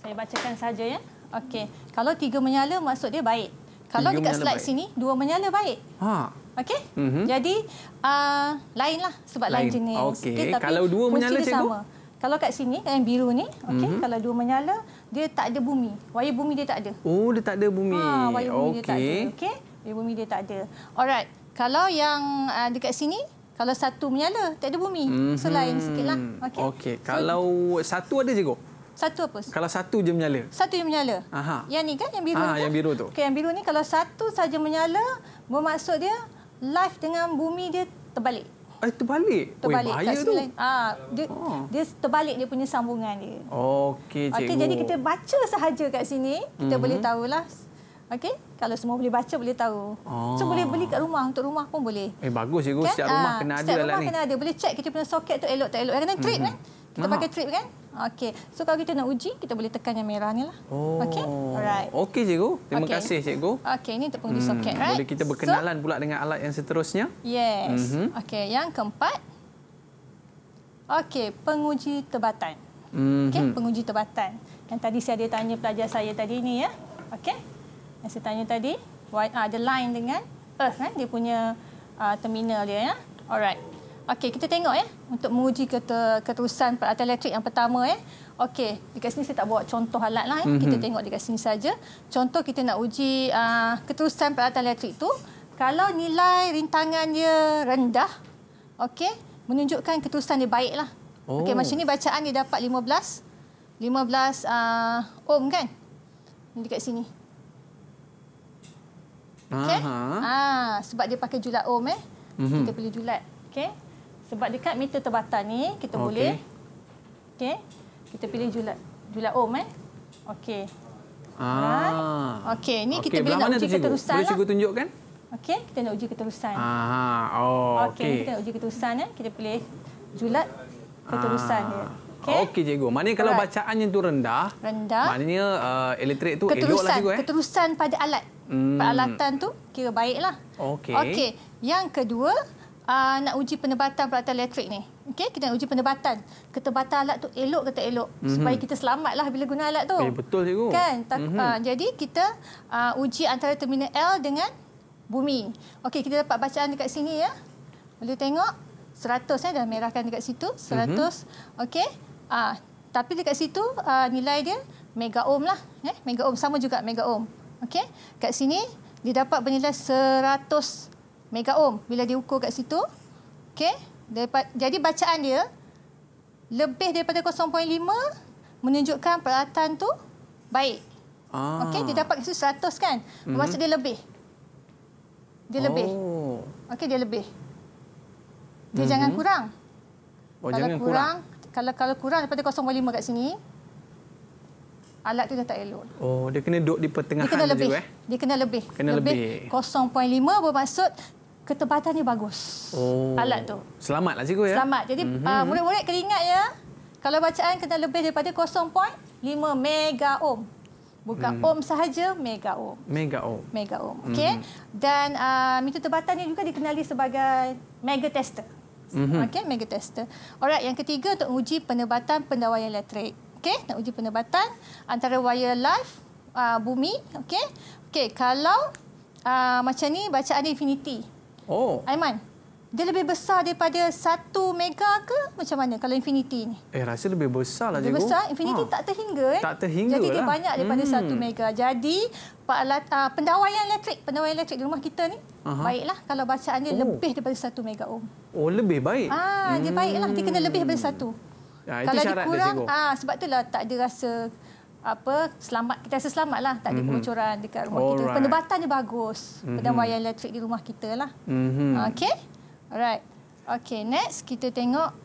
Saya bacakan saja ya. Okey. Kalau tiga menyala, maksud dia baik. Kalau tiga dekat slide baik. sini, dua menyala baik. Haa. Okey? Mm -hmm. Jadi uh, lainlah sebab lain, lain jenis. Okey, okay, kalau dua menyala cikgu? Sama. Kalau kat sini yang biru ni, okey, mm -hmm. kalau dua menyala, dia tak ada bumi. Wayar bumi dia tak ada. Oh, dia tak ada bumi. Ha, wayar bumi okay. dia tak ada. Okey. Wayar bumi dia tak ada. Alright. Kalau yang uh, dekat sini kalau satu menyala, tak ada bumi. So, mhm. lain sikitlah. Okey. Okay. So, Kalau satu ada je, Kok? Satu apa? Kalau satu je menyala. Satu je menyala. Aha. Yang ni kan, yang biru ha, ah, kan? tu. Yang biru tu. Okay, yang biru ni kalau satu saja menyala, bermaksud dia life dengan bumi dia terbalik. Eh terbalik. Terbalik. Oh, bahaya tu. Ha, dia oh. dia terbalik dia punya sambungan dia. Okey cikgu. Okey jadi kita baca sahaja kat sini kita mm-hmm. boleh tahulah. Okey, kalau semua boleh baca boleh tahu. Oh. So ah. boleh beli kat rumah untuk rumah pun boleh. Eh bagus cikgu, kan? setiap rumah ha, kena ada lah ni. Setiap rumah kena ada. Boleh check kita punya soket tu elok tak elok. Mhm. Kan trick mm-hmm. eh. Kita Aha. pakai trip kan? Okey. So kalau kita nak uji, kita boleh tekan yang merah ni lah. Oh. Okey. Alright. Okey cikgu. Terima okay. kasih cikgu. Okey, ini untuk pengundi hmm. soket, right? Boleh kita berkenalan so, pula dengan alat yang seterusnya? Yes. Mm -hmm. Okey, yang keempat. Okey, penguji tebatan. Mhm. Okey, mm penguji tebatan. Yang tadi saya ada tanya pelajar saya tadi ni ya. Okey. Yang saya tanya tadi, ah, ada line dengan earth kan dia punya uh, terminal dia ya. Alright. Okey, kita tengok ya untuk menguji keterusan peralatan elektrik yang pertama ya. Okey, dekat sini saya tak bawa contoh alat lah ya. Mm-hmm. Kita mhm. tengok dekat sini saja. Contoh kita nak uji uh, keterusan peralatan elektrik tu. Kalau nilai rintangan dia rendah, okey, menunjukkan keterusan dia baiklah. Oh. Okey, macam ni bacaan dia dapat 15 15 uh, ohm kan? Ini dekat sini. Okey. Ah, sebab dia pakai julat ohm eh. Mm-hmm. Kita pilih julat. Okay. Sebab dekat meter terbatas ni kita okay. boleh Okey. Kita pilih julat julat ohm eh. Okey. Ah. Okey, ni okay. kita boleh nak uji cikgu? keterusan. Boleh lah. cikgu tunjukkan? Okey, kita nak uji keterusan. Ah, oh, okey. Okey, kita nak uji keterusan eh. Kita pilih julat keterusan ah. dia. Okey ah, okay, cikgu. Maknanya kalau right. bacaannya tu rendah, rendah. maknanya uh, elektrik tu keteruslah cikgu eh. Keterusan pada alat. Hmm. Peralatan tu kira baiklah. Okey. Okey. Yang kedua, uh, nak uji penebatan peralatan elektrik ni. Okey, kita nak uji penebatan. Ketebatan alat tu elok ke tak elok mm-hmm. supaya kita selamatlah bila guna alat tu. Eh, betul cikgu. Kan? Tak, mm-hmm. uh, jadi kita uh, uji antara terminal L dengan bumi. Okey, kita dapat bacaan dekat sini ya. Boleh tengok 100 ya eh, dah merahkan dekat situ 100. Mm-hmm. Okey. Ah, uh, tapi dekat situ uh, nilai dia mega ohm lah. Eh, mega ohm sama juga mega ohm. Okey. Kat sini dia dapat bernilai mega ohm bila dia ukur kat situ. Okey. dapat jadi bacaan dia lebih daripada 0.5 menunjukkan peralatan tu baik. Ah. Okey, dia dapat kat 100 kan? Mm-hmm. Maksud dia lebih. Dia oh. lebih. Okey, dia lebih. Dia mm-hmm. jangan kurang. Oh, kalau jangan kurang, kurang. Kalau kalau kurang daripada 0.5 kat sini, alat tu dah tak elok. Oh, dia kena duduk di pertengahan dia kena lebih. juga eh. Dia kena lebih. Kena lebih. lebih. 0.5 bermaksud ketempatannya bagus. Oh. Alat tu. Selamatlah cikgu ya. Selamat. Jadi mm ah, -hmm. uh, kena ingat ya. Kalau bacaan kena lebih daripada 0.5 mega ohm. Bukan hmm. ohm sahaja, mega ohm. Mega ohm. Mega ohm. Mhm. Okey. Hmm. Dan uh, ah, meter tebatan ini juga dikenali sebagai mega tester. Hmm. Okey, mega tester. Alright, yang ketiga untuk uji penebatan pendawaian elektrik. Okey, nak uji penebatan antara wire live uh, ah, bumi. Okey. Okey, kalau uh, macam ni bacaan infinity. Oh. Aiman, dia lebih besar daripada satu mega ke macam mana kalau Infinity ni? Eh rasa lebih besar lah cikgu. Lebih besar, Infinity ha. tak terhingga. Eh? Tak terhingga Jadi lah. dia banyak daripada hmm. 1 mega. Jadi peralat, uh, ah, pendawaian elektrik, pendawaian elektrik di rumah kita ni, Aha. baiklah kalau bacaan dia oh. lebih daripada satu mega ohm. Oh lebih baik? Ah, dia baiklah, dia kena lebih daripada satu. Ya, itu kalau syarat dia kurang, ah, sebab itulah tak ada rasa apa selamat kita rasa lah tak ada mm-hmm. dekat rumah All kita right. penubatannya bagus mm-hmm. pendawaian elektrik di rumah kita lah mm-hmm. okay alright okay next kita tengok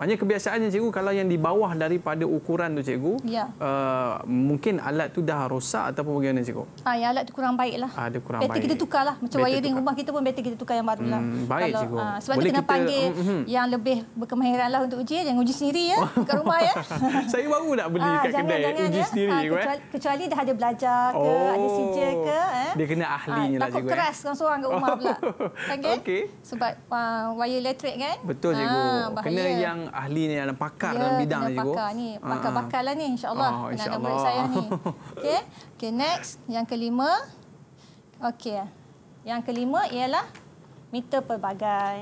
Maknanya kebiasaannya cikgu kalau yang di bawah daripada ukuran tu cikgu, ya. uh, mungkin alat tu dah rosak ataupun bagaimana cikgu? Ah, ya, alat tu kurang baiklah. Ah, dia kurang bateri baik. kita tukarlah. Macam bateri wiring tukar. rumah kita pun bateri kita tukar yang baru lah. Hmm, baik kalau, cikgu. Uh, sebab Boleh kita kena panggil kita... Hmm, hmm. yang lebih berkemahiran lah untuk uji. Jangan uji sendiri ya, dekat oh. rumah ya. [LAUGHS] Saya baru nak beli ah, kat kedai jangan, uji ya. sendiri. Ha, ah, kecuali, eh. kecuali dah ada belajar ke, oh. ada sijil ke. Eh. Dia kena ahlinya ha, lah cikgu. Takut eh. keras eh. seorang kat rumah pula. Okay. [LAUGHS] Kan? okay. Sebab uh, wire elektrik kan? Betul cikgu. kena yang ahli ni dan pakar ya, dalam bidang ni pakar ni pakar pakar ah, ah. lah ni insyaallah oh, insya Allah murid saya ni [LAUGHS] okey okay next yang kelima okey yang kelima ialah meter pelbagai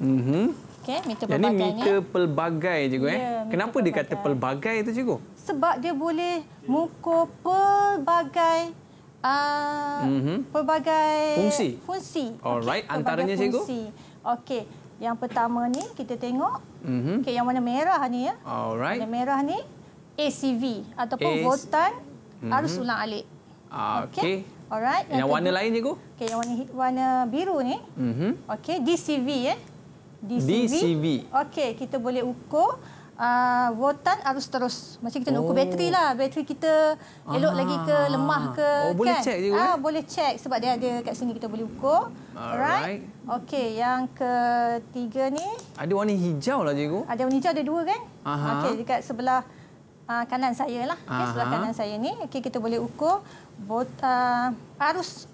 mhm mm okey meter pelbagai ni meter pelbagai juga. ya, eh kenapa pelbagai. dia kata pelbagai tu juga? sebab dia boleh mengukur pelbagai Uh, mm -hmm. pelbagai fungsi. fungsi. Alright, okay, antaranya fungsi. cikgu. Okey. Yang pertama ni kita tengok. Mm-hmm. Okey, yang warna merah ni ya. Alright. Yang merah ni ACV ataupun A- votan mm-hmm. arus ulang alik. Ah, okey. Okay. Alright. Yang, yang warna lain ni cikgu? Okey, yang warna warna biru ni. Mhm. Okey, DCV ya. Eh. DCV. DCV. Okey, kita boleh ukur uh, ah, voltan harus terus. Macam kita oh. ukur bateri oh. lah. Bateri kita elok ah. lagi ke, ah. lemah ke. Oh, kan? Boleh cek juga. Ah, eh? Boleh cek sebab dia ada kat sini kita boleh ukur. Alright. Right. Okey, yang ketiga ni. Ada warna hijau lah cikgu. Ada warna hijau, ada dua kan? Okey, dekat sebelah uh, kanan saya lah. Okay, sebelah kanan saya ni. Okey, kita boleh ukur. Bot, uh, arus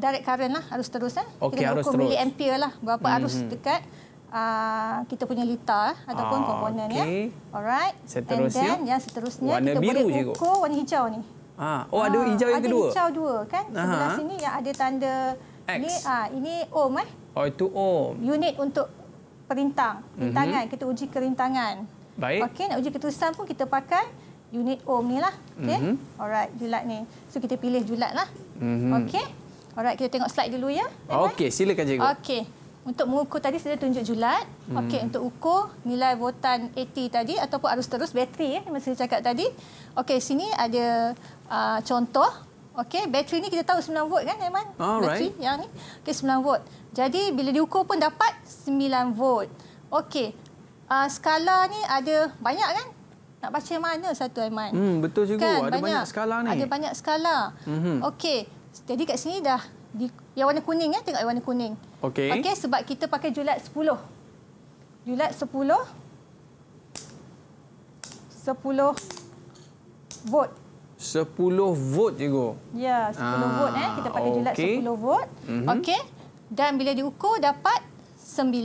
direct current lah, arus terus kan? Okey, arus terus. Kita ukur mili ampere lah, berapa mm -hmm. arus mhm. dekat uh, kita punya lita eh, ataupun ah, komponen. Okay. Ya. Alright. Seterusnya. And then yang seterusnya warna kita biru boleh ukur warna hijau ni. Ah, oh, ada ah, hijau yang ada kedua? Ada hijau dua kan. Aha. Sebelah sini yang ada tanda X. Ini, ah, ini ohm. Eh? Oh, itu ohm. Unit untuk perintang. Perintangan. Mhm. Mm -hmm. Kita uji kerintangan. Baik. Okay, nak uji ketulisan pun kita pakai unit ohm ni lah. okay? Mm -hmm. Alright, julat ni. So, kita pilih julat lah. Mm -hmm. Okey. Alright, kita tengok slide dulu ya. Okay, silakan cikgu. Okay. Untuk mengukur tadi saya tunjuk julat. Hmm. Okey untuk ukur nilai voltan AT tadi ataupun arus terus bateri ya yang saya cakap tadi. Okey sini ada uh, contoh. Okey bateri ni kita tahu 9 volt kan Aiman? Bateri yang ni. Okey 9 volt. Jadi bila diukur pun dapat 9 volt. Okey. Uh, skala ni ada banyak kan? Nak baca mana satu Aiman? Hmm betul juga kan? ada banyak, banyak skala ni. Ada banyak skala. Mm Okey. Jadi kat sini dah di, yang warna kuning ya tengok warna kuning. Okey. Okey sebab kita pakai julat 10. Julat 10. 10 volt. 10 volt cikgu. Ya, 10 Aa, ah, volt eh kita pakai okay. julat 10 volt. Mm-hmm. Okey. Dan bila diukur dapat 9.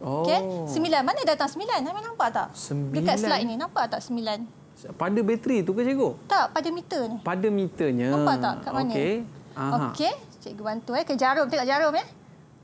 Oh. Okey. 9 mana datang 9? Nama nampak tak? 9. Dekat slide ini nampak tak 9? Pada bateri tu ke cikgu? Tak, pada meter ni. Pada meternya. Nampak tak kat mana? Okey. Okey, Cikgu bantu eh. Okey, jarum. Tengok jarum ya. Eh.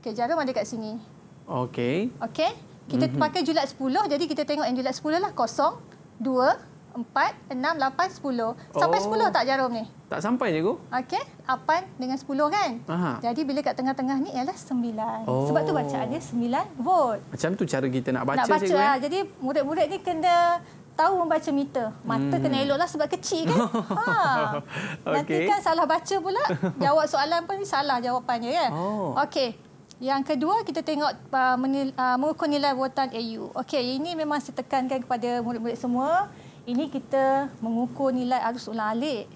Okey, jarum ada kat sini. Okey. Okey. Kita mm -hmm. pakai julat 10. Jadi kita tengok yang julat 10 lah. Kosong. Dua. Empat. Enam. Lapan. Sepuluh. Sampai oh. sepuluh tak jarum ni? Tak sampai, je, cikgu. Okey. apan dengan sepuluh kan? Aha. Jadi bila kat tengah-tengah ni ialah sembilan. Oh. Sebab tu bacaan dia sembilan volt. Macam tu cara kita nak baca, cikgu. Nak baca, cikgu, ya? Jadi murid-murid ni kena tahu membaca meter. Mata hmm. kena eloklah sebab kecil kan. [LAUGHS] Ha. Okay. Nanti kan salah baca pula, jawab soalan pun salah jawapannya kan. Oh. Okey. Yang kedua kita tengok uh, menil, uh, mengukur nilai buatan AU. Okey, ini memang saya tekankan kepada murid-murid semua. Ini kita mengukur nilai arus ulang-alik.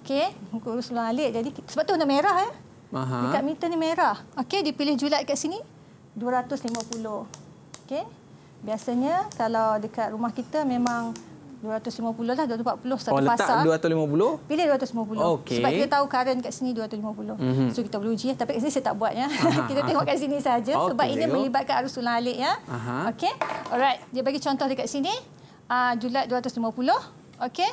Okey, mengukur arus ulang-alik. Jadi sebab tu warna merah ya. Aha. Dekat meter ni merah. Okey, dipilih julat kat sini 250. Okey. Biasanya kalau dekat rumah kita memang 250 lah 240 satu oh, letak pasar. 250? Pilih 250. Okay. Sebab kita tahu karen kat sini 250. Mm -hmm. So kita boleh uji lah. tapi kat sini saya tak buat ya. [LAUGHS] kita tengok kat sini saja okay. sebab ini melibatkan arus ulang alik ya. Okay. Alright, dia bagi contoh dekat sini uh, julat 250. Okay.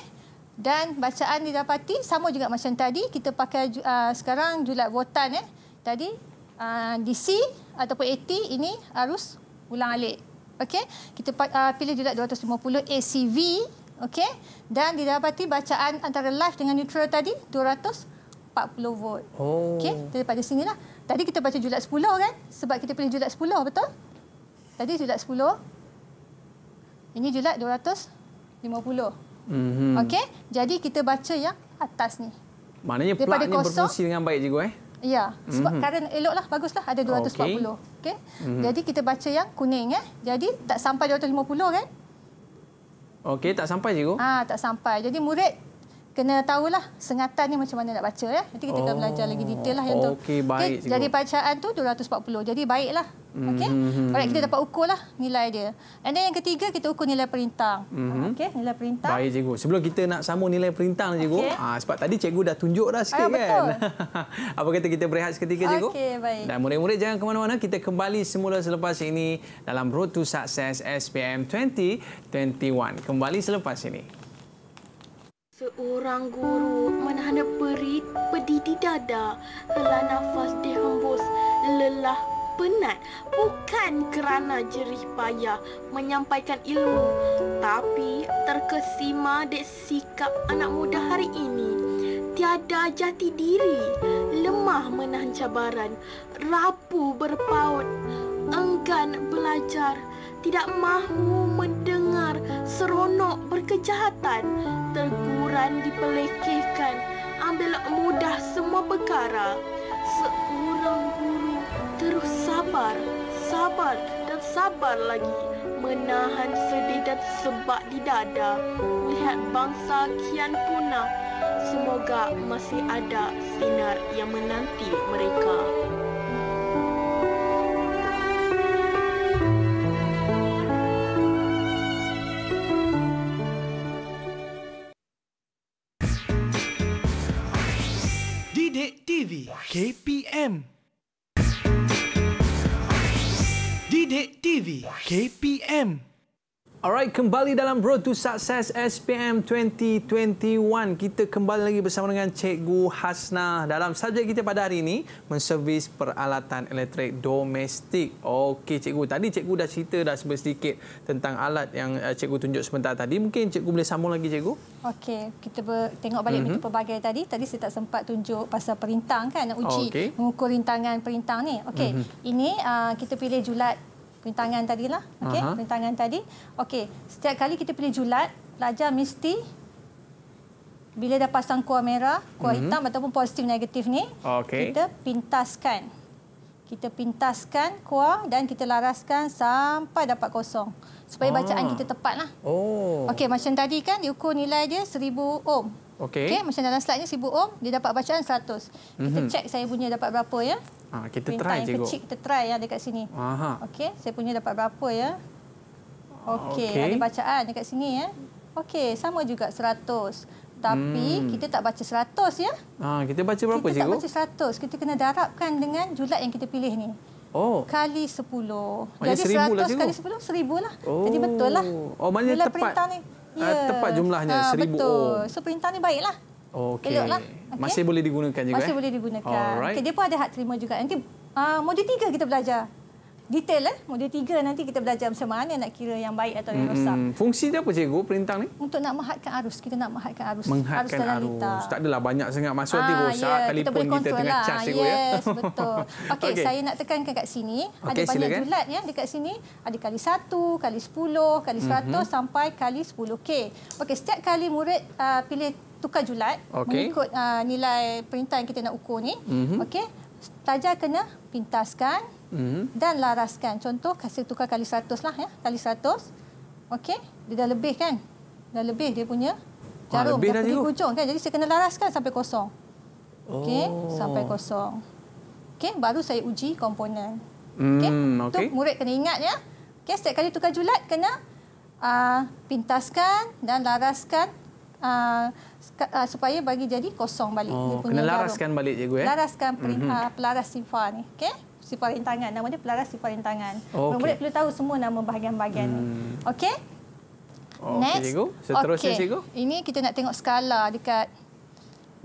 Dan bacaan didapati sama juga macam tadi kita pakai uh, sekarang julat voltan eh. Tadi uh, ah, DC ataupun AT ini arus ulang alik. Okey, kita uh, pilih juga 250 ACV. Okey, dan didapati bacaan antara live dengan neutral tadi 240 volt. Oh. Okey, daripada sini lah. Tadi kita baca julat 10 kan? Sebab kita pilih julat 10, betul? Tadi julat 10. Ini julat 250. Mm -hmm. Okey, jadi kita baca yang atas ni. Maknanya plug ni berfungsi dengan baik juga? eh? Ya, sebab mm -hmm. current elok lah, baguslah ada 240. Okay okey mm -hmm. jadi kita baca yang kuning eh jadi tak sampai 250 kan okey tak sampai cikgu ah tak sampai jadi murid kena tahulah sengatan ni macam mana nak baca ya. Nanti kita oh. akan belajar lagi detail lah yang okay, tu. Okey, baik. Okay. Jadi bacaan tu 240. Jadi baiklah. Okey. Mm-hmm. Baik kita dapat ukurlah nilai dia. And then yang ketiga kita ukur nilai perintang. Mm-hmm. Okey, nilai perintang. Baik cikgu. Sebelum kita nak sambung nilai perintang cikgu, okay. ha, ah, sebab tadi cikgu dah tunjuk dah sikit ah, kan? betul. kan. [LAUGHS] Apa kata kita berehat seketika cikgu? Okey, baik. Dan murid-murid jangan ke mana-mana, kita kembali semula selepas ini dalam Road to Success SPM 2021. Kembali selepas ini. Seorang guru menahan perit pedih di dada. Helah nafas dihembus lelah penat bukan kerana jerih payah menyampaikan ilmu tapi terkesima dek sikap anak muda hari ini tiada jati diri lemah menahan cabaran rapuh berpaut enggan belajar tidak mahu mendengar seronok berkejahatan Teguran dipelekehkan Ambil mudah semua perkara Seorang guru terus sabar Sabar dan sabar lagi Menahan sedih dan sebab di dada Lihat bangsa kian punah Semoga masih ada sinar yang menanti mereka. TV KPM Didik TV KPM Alright, kembali dalam Road to Success SPM 2021. Kita kembali lagi bersama dengan Cikgu Hasna dalam subjek kita pada hari ini, menservis peralatan elektrik domestik. Okey, Cikgu. Tadi Cikgu dah cerita dah sedikit tentang alat yang eh, Cikgu tunjuk sebentar tadi. Mungkin Cikgu boleh sambung lagi, Cikgu? Okey, kita tengok balik mm -hmm. pelbagai tadi. Tadi saya tak sempat tunjuk pasal perintang kan, nak uji okay. mengukur rintangan perintang ni. Okey, mm -hmm. ini uh, kita pilih julat rintangan tadilah. Okey, uh-huh. rintangan tadi. Okey, setiap kali kita pilih julat, pelajar mesti bila dah pasang kuah merah, kuah mm-hmm. hitam ataupun positif negatif ni, okay. kita pintaskan. Kita pintaskan kuah dan kita laraskan sampai dapat kosong. Supaya ah. bacaan kita tepat. Lah. Oh. Okey, macam tadi kan diukur nilai dia 1000 ohm. Okey. Okay, macam dalam slide ni 1000 ohm, dia dapat bacaan 100. Kita mm-hmm. cek saya punya dapat berapa ya. Ha, kita Minta try, cikgu. Minta yang kecil kita try ya dekat sini. Aha. Okey, saya punya dapat berapa ya? Okey, okay. ada bacaan dekat sini ya. Okey, sama juga 100. Tapi hmm. kita tak baca seratus ya. Ha, kita baca berapa kita cikgu? Kita tak baca seratus, Kita kena darabkan dengan julat yang kita pilih ni. Oh. Kali sepuluh. Oh, ya, Jadi lah, seratus kali sepuluh seribu lah Oh. Jadi betul lah. Oh, oh maknanya tepat. ni. Ya. tepat jumlahnya ha, Betul. Oh. So perintah ni baiklah. Okey. Lah. Okay. Masih boleh digunakan juga. Masih eh? boleh digunakan. Okey, dia pun ada hak terima juga. Nanti uh, modul tiga kita belajar. Detail eh. Modul tiga nanti kita belajar macam mana nak kira yang baik atau yang hmm, rosak. Fungsi dia apa cikgu perintang ni? Untuk nak menghadkan arus. Kita nak menghadkan arus. Menghadkan arus. arus. Tak adalah banyak sangat masuk nanti ah, rosak yeah, telefon kita, kita tengah lah. Ya. yes, ya. betul. [LAUGHS] Okey, okay. saya nak tekankan kat sini. Okay, ada silakan. banyak julat ya dekat sini. Ada kali satu, kali sepuluh, kali seratus mm -hmm. sampai kali sepuluh K. Okay, setiap kali murid uh, pilih tukar julat okay. mengikut uh, nilai perintah yang kita nak ukur ni. Mm-hmm. Okey. Tajar kena pintaskan mm-hmm. dan laraskan. Contoh kasih tukar kali 100 lah ya, kali 100. Okey, dia dah lebih kan? Dah lebih dia punya ah, jarum ha, lebih hujung kan. Jadi saya kena laraskan sampai kosong. Okey, oh. sampai kosong. Okey, baru saya uji komponen. Mm, Okey. Okay. murid kena ingat ya. Okey, setiap kali tukar julat kena Uh, pintaskan dan laraskan Uh, uh, supaya bagi jadi kosong balik. Oh, kena laraskan balik cikgu ya. Laraskan mm -hmm. pelaras sifar ni. Okey. Sifar rintangan nama dia pelaras sifar rintangan. Okay. Murid perlu tahu semua nama bahagian-bahagian hmm. ni. Okey. Okay, Next. Cikgu. Seterusnya okay. cikgu. Ini kita nak tengok skala dekat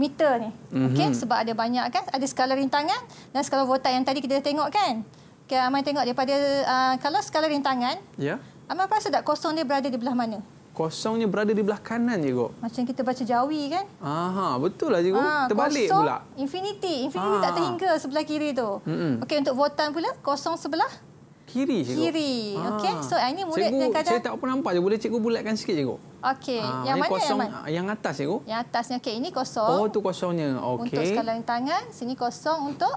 meter ni. Mm -hmm. Okey sebab ada banyak kan ada skala rintangan dan skala voltan yang tadi kita dah tengok kan. Okey, amai tengok daripada uh, kalau skala rintangan. Ya. Yeah. Amai rasa tak kosong dia berada di belah mana? kosongnya berada di belah kanan cikgu. Macam kita baca jawi kan? Aha, betul lah cikgu. Ha, Terbalik kosong, pula. Infinity, infinity ha. tak ah. terhingga sebelah kiri tu. Mm -mm. Okey untuk votan pula kosong sebelah kiri cikgu. Kiri. Ha. Okey. So ini mulut dengan kadar. Saya tak apa nampak je. Boleh cikgu bulatkan sikit cikgu. Okey. Ha, yang mana kosong, yang mana? Yang atas cikgu. Yang atasnya okey ini kosong. Oh tu kosongnya. Okey. Untuk skala tangan sini kosong untuk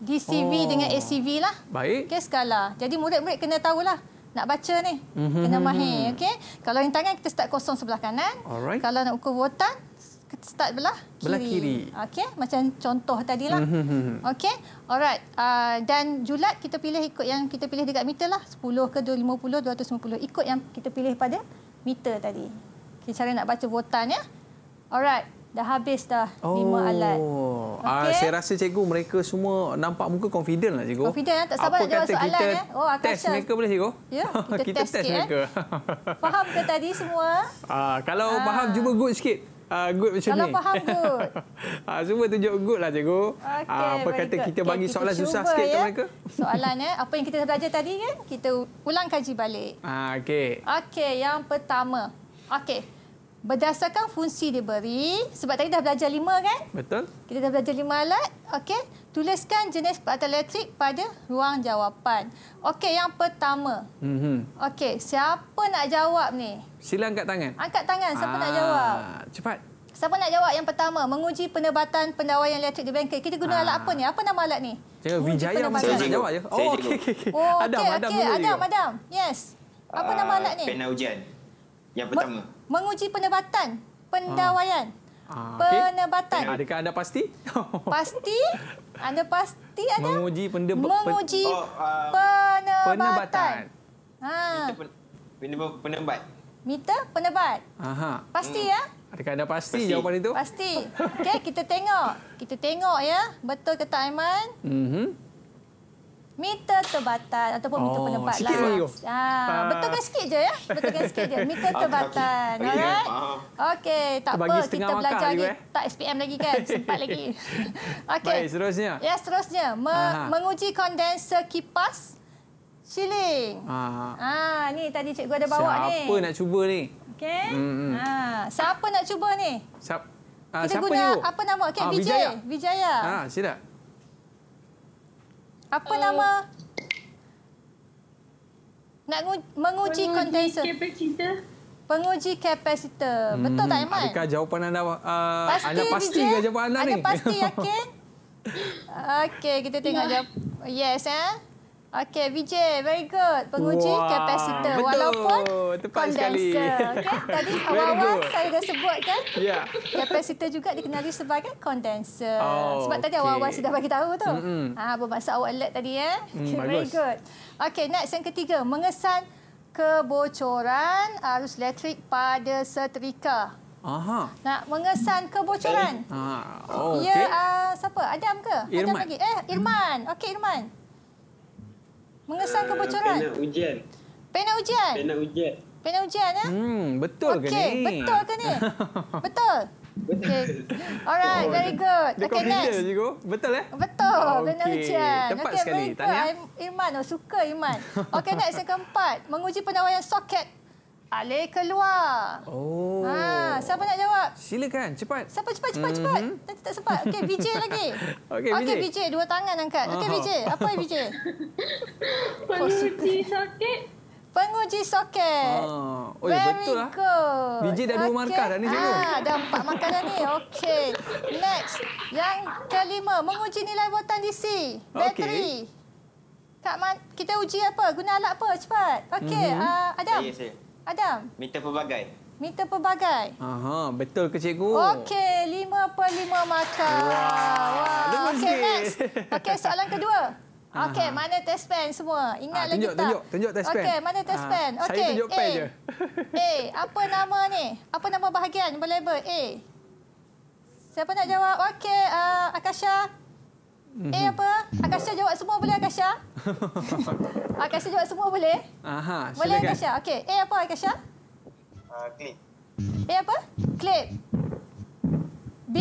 DCV oh. dengan ACV lah. Baik. Okey skala. Jadi murid-murid kena tahulah nak baca ni. Mm-hmm. Kena mahir. Okay? Kalau yang tangan, kita start kosong sebelah kanan. Alright. Kalau nak ukur votan, kita start belah kiri. Belah kiri. Okay? Macam contoh tadi lah. Mm-hmm. Mhm, mhm. Okay? Alright. Uh, dan julat, kita pilih ikut yang kita pilih dekat meter lah. 10 ke 250, 250. Ikut yang kita pilih pada meter tadi. Okay, cara nak baca votan ya. Alright. Dah habis dah lima oh. alat. Ah, okay. Uh, saya rasa cikgu mereka semua nampak muka confident lah cikgu. Confident ya? tak sabar nak jawab soalan. Kita eh? oh, test mereka boleh cikgu? Ya, [LAUGHS] kita, kita test, test eh? mereka. Eh? Faham ke tadi semua? Uh, kalau uh. faham, cuba good sikit. Uh, good macam kalau ni. Kalau faham good. uh, [LAUGHS] semua tunjuk good lah cikgu. Okay, uh, apa kata kita okay, bagi soalan cuba, susah ya? sikit ke ya. mereka? Soalan, eh? apa yang kita belajar tadi kan? Kita ulang kaji balik. Uh, Okey. Okey, yang pertama. Okey. Berdasarkan fungsi dia beri sebab tadi dah belajar lima kan? Betul. Kita dah belajar lima alat. Okey. Tuliskan jenis patah elektrik pada ruang jawapan. Okey, yang pertama. Mm -hmm. Okey, siapa nak jawab ni? Sila angkat tangan. Angkat tangan, siapa ah, nak jawab? Cepat. Siapa nak jawab yang pertama? Menguji penerbatan pendawaian elektrik di bengkel. Kita guna ah. alat apa ni? Apa nama alat ni? Saya Wijaya mesti nak jawab je. Oh, okey, okey. Oh, okay, Adam, okay. Adam, Adam, Yes. Apa uh, nama ah, alat ni? Pena hujan. Yang pertama. Ma menguji penebatan, pendawaian. Ha. Ah, ah penebatan. Okay. Adakah anda pasti? [LAUGHS] pasti? Anda pasti ada? Menguji, penda... Menguji oh, um, ah, penebatan. Penebatan. Ha. Ah. Mita pen penebat. Mita penebat. Aha. Pasti hmm. ya? Adakah anda pasti, pasti. jawapan itu? Pasti. Okey, kita tengok. Kita tengok ya. Betul ke tak, Aiman? Mm -hmm meter terbatal ataupun oh, meter penempat lah. Ha, betulkan sikit je ya. [LAUGHS] Betul kan sikit je. Meter terbatal. Okey, right? okay, tak apa. Kita belajar lagi. Eh? Tak SPM lagi kan? [LAUGHS] Sempat lagi. Okay. Baik, seterusnya. Ya, yes, seterusnya. Me Aha. menguji kondenser kipas siling. Ha. Ha, ni tadi cikgu ada bawa siapa ni. Ah, siapa nak cuba ni? Okey. Hmm. Ha, siapa ah, nak cuba ni? Siapa? Kita siapa guna itu? apa nama? Okay, ah, Vijaya. Vijaya. Ah, silap. Apa uh, nama? Nak menguji kontensor. Penguji kapasitor. Penguji kapasitor. Hmm, Betul tak, Iman? Adakah jawapan anda, uh, pasti, anda pasti ke jawapan anda ni? Anda pasti, [LAUGHS] yakin? Okey, kita tengok yeah. jawapan. Yes, eh? Okey, Vijay. Very good. Penguji wow, kapasitor. Betul. Walaupun Tepat condenser. Okay? [LAUGHS] Tadi awal-awal saya dah sebut kan. Yeah. Kapasitor juga dikenali sebagai kondenser. Oh, Sebab okay. tadi awal-awal saya dah bagi tahu tu. Mm -hmm. Ah, Bermaksud awak alert tadi. ya. Eh? Mm, very good. Okey, next. Yang ketiga. Mengesan kebocoran arus elektrik pada setrika. Aha. Nak mengesan kebocoran. Eh, ah, oh, okay. Ya, uh, siapa? Adam ke? Irman. Adam lagi. Eh, Irman. Okey, Okay, Irman. Mengesan uh, kebocoran? Pena ujian. Pena ujian? Pena ujian. Penat ujian, ya? Hmm, betul okay. ke ni? Betul ke ni? [LAUGHS] betul? Okay. Alright, very good. Dia okay, next. Betul, eh? Betul, oh, okay. benar ujian. Tepat okay, sekali. Tanya. Irman, oh, suka Iman. [LAUGHS] Okay, next yang keempat. Menguji penawaran soket Ale keluar. Oh. Ha, siapa nak jawab? Silakan, cepat. Siapa cepat cepat mm -hmm. cepat. Mhm. Nanti tak sempat. Okey, VJ [LAUGHS] lagi. Okey, VJ. Okey, VJ dua tangan angkat. Okey, VJ. Apa VJ? [LAUGHS] Penguji soket. Penguji soket. Ah. Oh, ya betul lah. VJ dah dua okay. markah dah ni cikgu. Ha, dah empat markah dah ni. Okey. Next. Yang kelima, menguji nilai buatan DC. Bateri. Okay. Kak Man, kita uji apa? Guna alat apa? Cepat. Okey, mm -hmm. uh, Adam. Saya, saya. Adam. Meter pelbagai. Meter pelbagai. Aha, betul ke cikgu? Okey, lima per 5 markah. Wow. wow. Okay, next. Okey, soalan kedua. Okey, mana test pen semua? Ingat ah, lagi tak? Tunjuk, tunjuk test pen. Okey, mana test ah, pen? Okey. Saya tunjuk A. je. [LAUGHS] A, apa nama ni? Apa nama bahagian berlabel A? Siapa nak jawab? Okey, uh, Akasha. Mhm. Eh apa? Akasha jawab semua boleh Akasha? [LAUGHS] Akasha jawab semua boleh? Aha. Boleh silakan. Akasha. Okey. Eh apa Akasha? Ah uh, clip. Eh apa? Clip. B?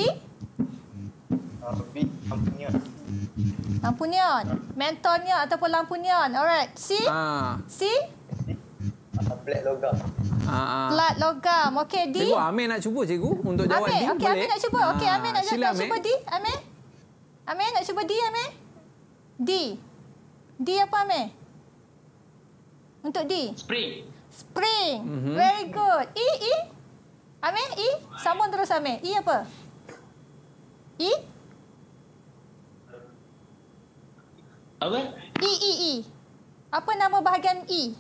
Uh, B Lampunion. Lampunion. Mentornya ataupun lampunion. Alright. C? Ah. C? Plat ah, logam. Plat ah, logam. Okey, D. Cikgu, Amir nak cuba, cikgu. Untuk jawab Amir. D, okay, boleh? Okey, Amir nak cuba. Okey, Amir nak jawab. Cuba, D. Amir. Amir nak cuba D Amir? D. D apa Amir? Untuk D. Spring. Spring. Mm-hmm. Very good. E, E. Amir, E. Sambung terus Amir. E apa? E. Apa? E, E, E. Apa nama bahagian E?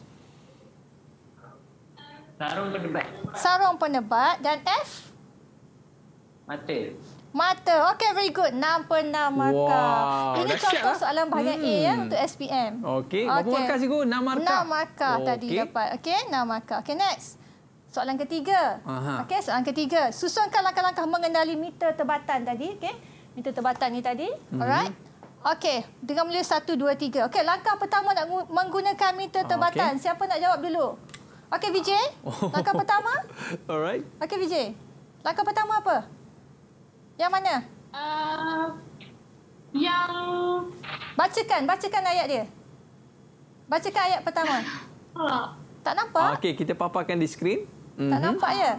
Sarung penebat. Sarung penebat dan F? Mata. Mata. Okey, very good. 6 per 6 markah. Wow, Ini contoh lah. soalan bahagian hmm. A ya, hmm. untuk SPM. Okey, berapa okay. markah cikgu? 6 markah? 6 markah oh, tadi dapat. Okey, 6 markah. Okey, next. Soalan ketiga. Okey, soalan ketiga. Susunkan langkah-langkah mengendali meter tebatan tadi. Okey, meter tebatan ni tadi. Mhm. Alright. Hmm. Okey, dengan mula 1, 2, 3. Okey, langkah pertama nak menggunakan meter ah, tebatan. Okay. Siapa nak jawab dulu? Okey, Vijay. Oh. Langkah pertama. [LAUGHS] Alright. Okey, Vijay. Langkah pertama apa? Yang mana? Uh, yang... Bacakan, bacakan ayat dia. Bacakan ayat pertama. Tak nampak? Okey, kita paparkan di skrin. Tak mm -hmm. nampak ya?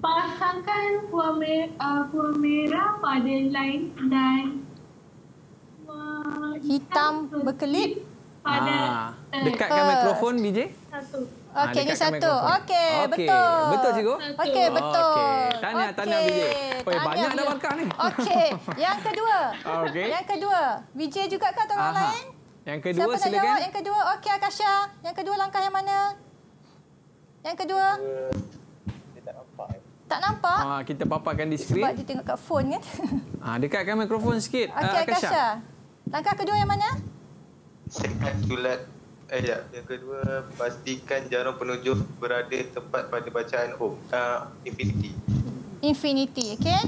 Pasangkan buah merah, uh, merah pada lain dan... Hitam berkelip. Pada, ah. Dekatkan uh, mikrofon, BJ. Satu. Ah, okey, ni satu. Okey, okay. betul. Betul, cikgu? Okey, betul. Tanya, tanya Vijay. Okay. banyak dah markah ni. Okey, yang kedua. Okay. Yang kedua. Vijay juga kah atau orang lain? Yang kedua, Siapa silakan. Yang kedua, okey Akasha. Yang kedua langkah yang mana? Yang kedua? Tak nampak. Eh. Tak nampak? Ha, kita paparkan di skrin. Sebab dia tengok kat phone kan? Ha, [LAUGHS] dekatkan mikrofon sikit. Okey, Akasha. Akasha. Langkah kedua yang mana? Sekat tulat eh ya, yang kedua pastikan jarum penunjuk berada tepat pada bacaan O. Uh, infinity. Infinity, okay?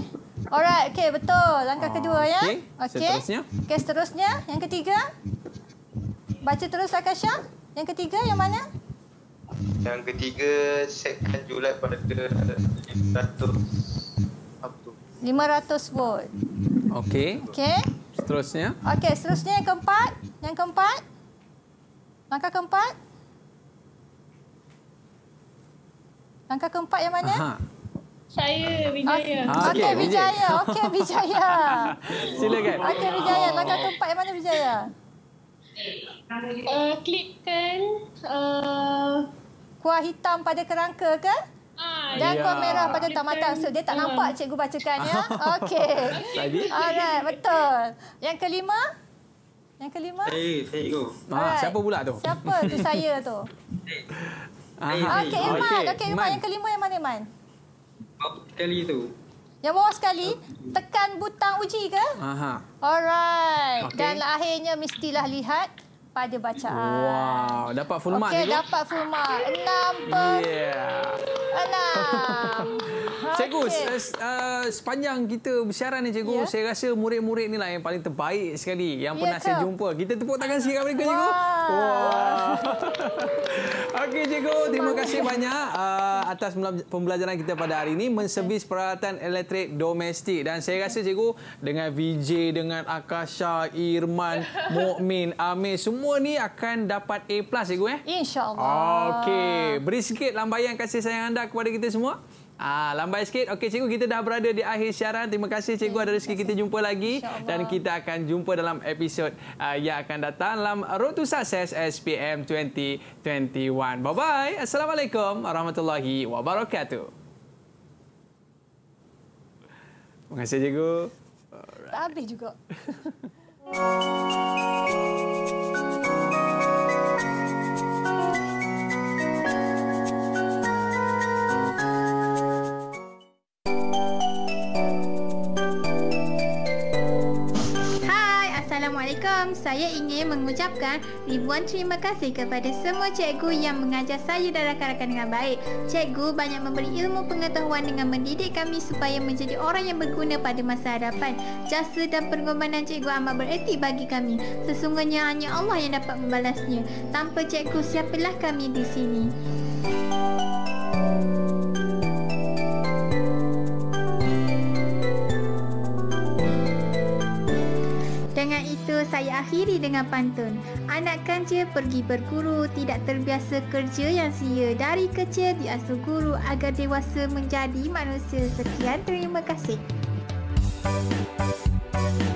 Alright, okay, betul. Langkah uh, kedua okay. ya. Okay. Seterusnya. Okay, seterusnya. Yang ketiga. Baca terus Akasha. Yang ketiga yang mana? Yang ketiga, setkan julat pada 500 volt. Okey. Okey. Seterusnya. Okey, seterusnya yang keempat. Yang keempat. Langkah keempat? Langkah keempat yang mana? Saya, Wijaya. Ah, okey, Wijaya. Okey, [LAUGHS] Wijaya. Silakan. Okey, Wijaya. Langkah keempat yang mana, Wijaya? Uh, eh, klikkan uh... Eh, kuah hitam pada kerangka ke? Ah, Dan kuah ya. merah pada tak mata So, dia tak nampak cikgu bacakan ya. [LAUGHS] Okey. betul. Yang kelima? Yang kelima? Saya, saya ah, go. siapa pula tu? Siapa tu [LAUGHS] saya tu? ah Okey, Iman. Okey, Iman. Okay, Iman. Yang kelima yang mana, Iman? Sekali tu. Yang bawah sekali, tekan butang uji ke? Aha. Alright. Okay. Dan akhirnya mestilah lihat pada bacaan. Wow, dapat full mark. Okey, dapat full mark. Enam per... Yeah. Enam. [LAUGHS] Gus. Okay. Uh, sepanjang kita bersiaran ni cikgu, yeah. saya rasa murid-murid ni lah yang paling terbaik sekali yang yeah pernah ke? saya jumpa. Kita tepuk tangan sikit kepada mereka cikgu. Wow. [LAUGHS] Okey cikgu, terima kasih banyak uh, atas pembelajaran kita pada hari ini menservis peralatan elektrik domestik. Dan saya rasa cikgu dengan VJ, dengan Akasha, Irman, [LAUGHS] Mukmin, Amir semua ni akan dapat A+ cikgu eh. Insyaallah. allah beri sikit lambaian kasih sayang anda kepada kita semua. Ah, lambai sikit. Okey, cikgu kita dah berada di akhir siaran. Terima kasih cikgu ada rezeki kita jumpa lagi dan kita akan jumpa dalam episod uh, yang akan datang dalam Road to Success SPM 2021. Bye-bye. Assalamualaikum warahmatullahi wabarakatuh. Terima kasih cikgu. Tak habis juga. [LAUGHS] Assalamualaikum. Saya ingin mengucapkan ribuan terima kasih kepada semua cikgu yang mengajar saya dan rakan-rakan dengan baik. Cikgu banyak memberi ilmu pengetahuan dengan mendidik kami supaya menjadi orang yang berguna pada masa hadapan. Jasa dan pengorbanan cikgu amat bererti bagi kami. Sesungguhnya hanya Allah yang dapat membalasnya. Tanpa cikgu, siapalah kami di sini. Thank you. saya akhiri dengan pantun. Anak kanja pergi berguru tidak terbiasa kerja yang sia. Dari kecil diasuh guru agar dewasa menjadi manusia. Sekian terima kasih. Thank you.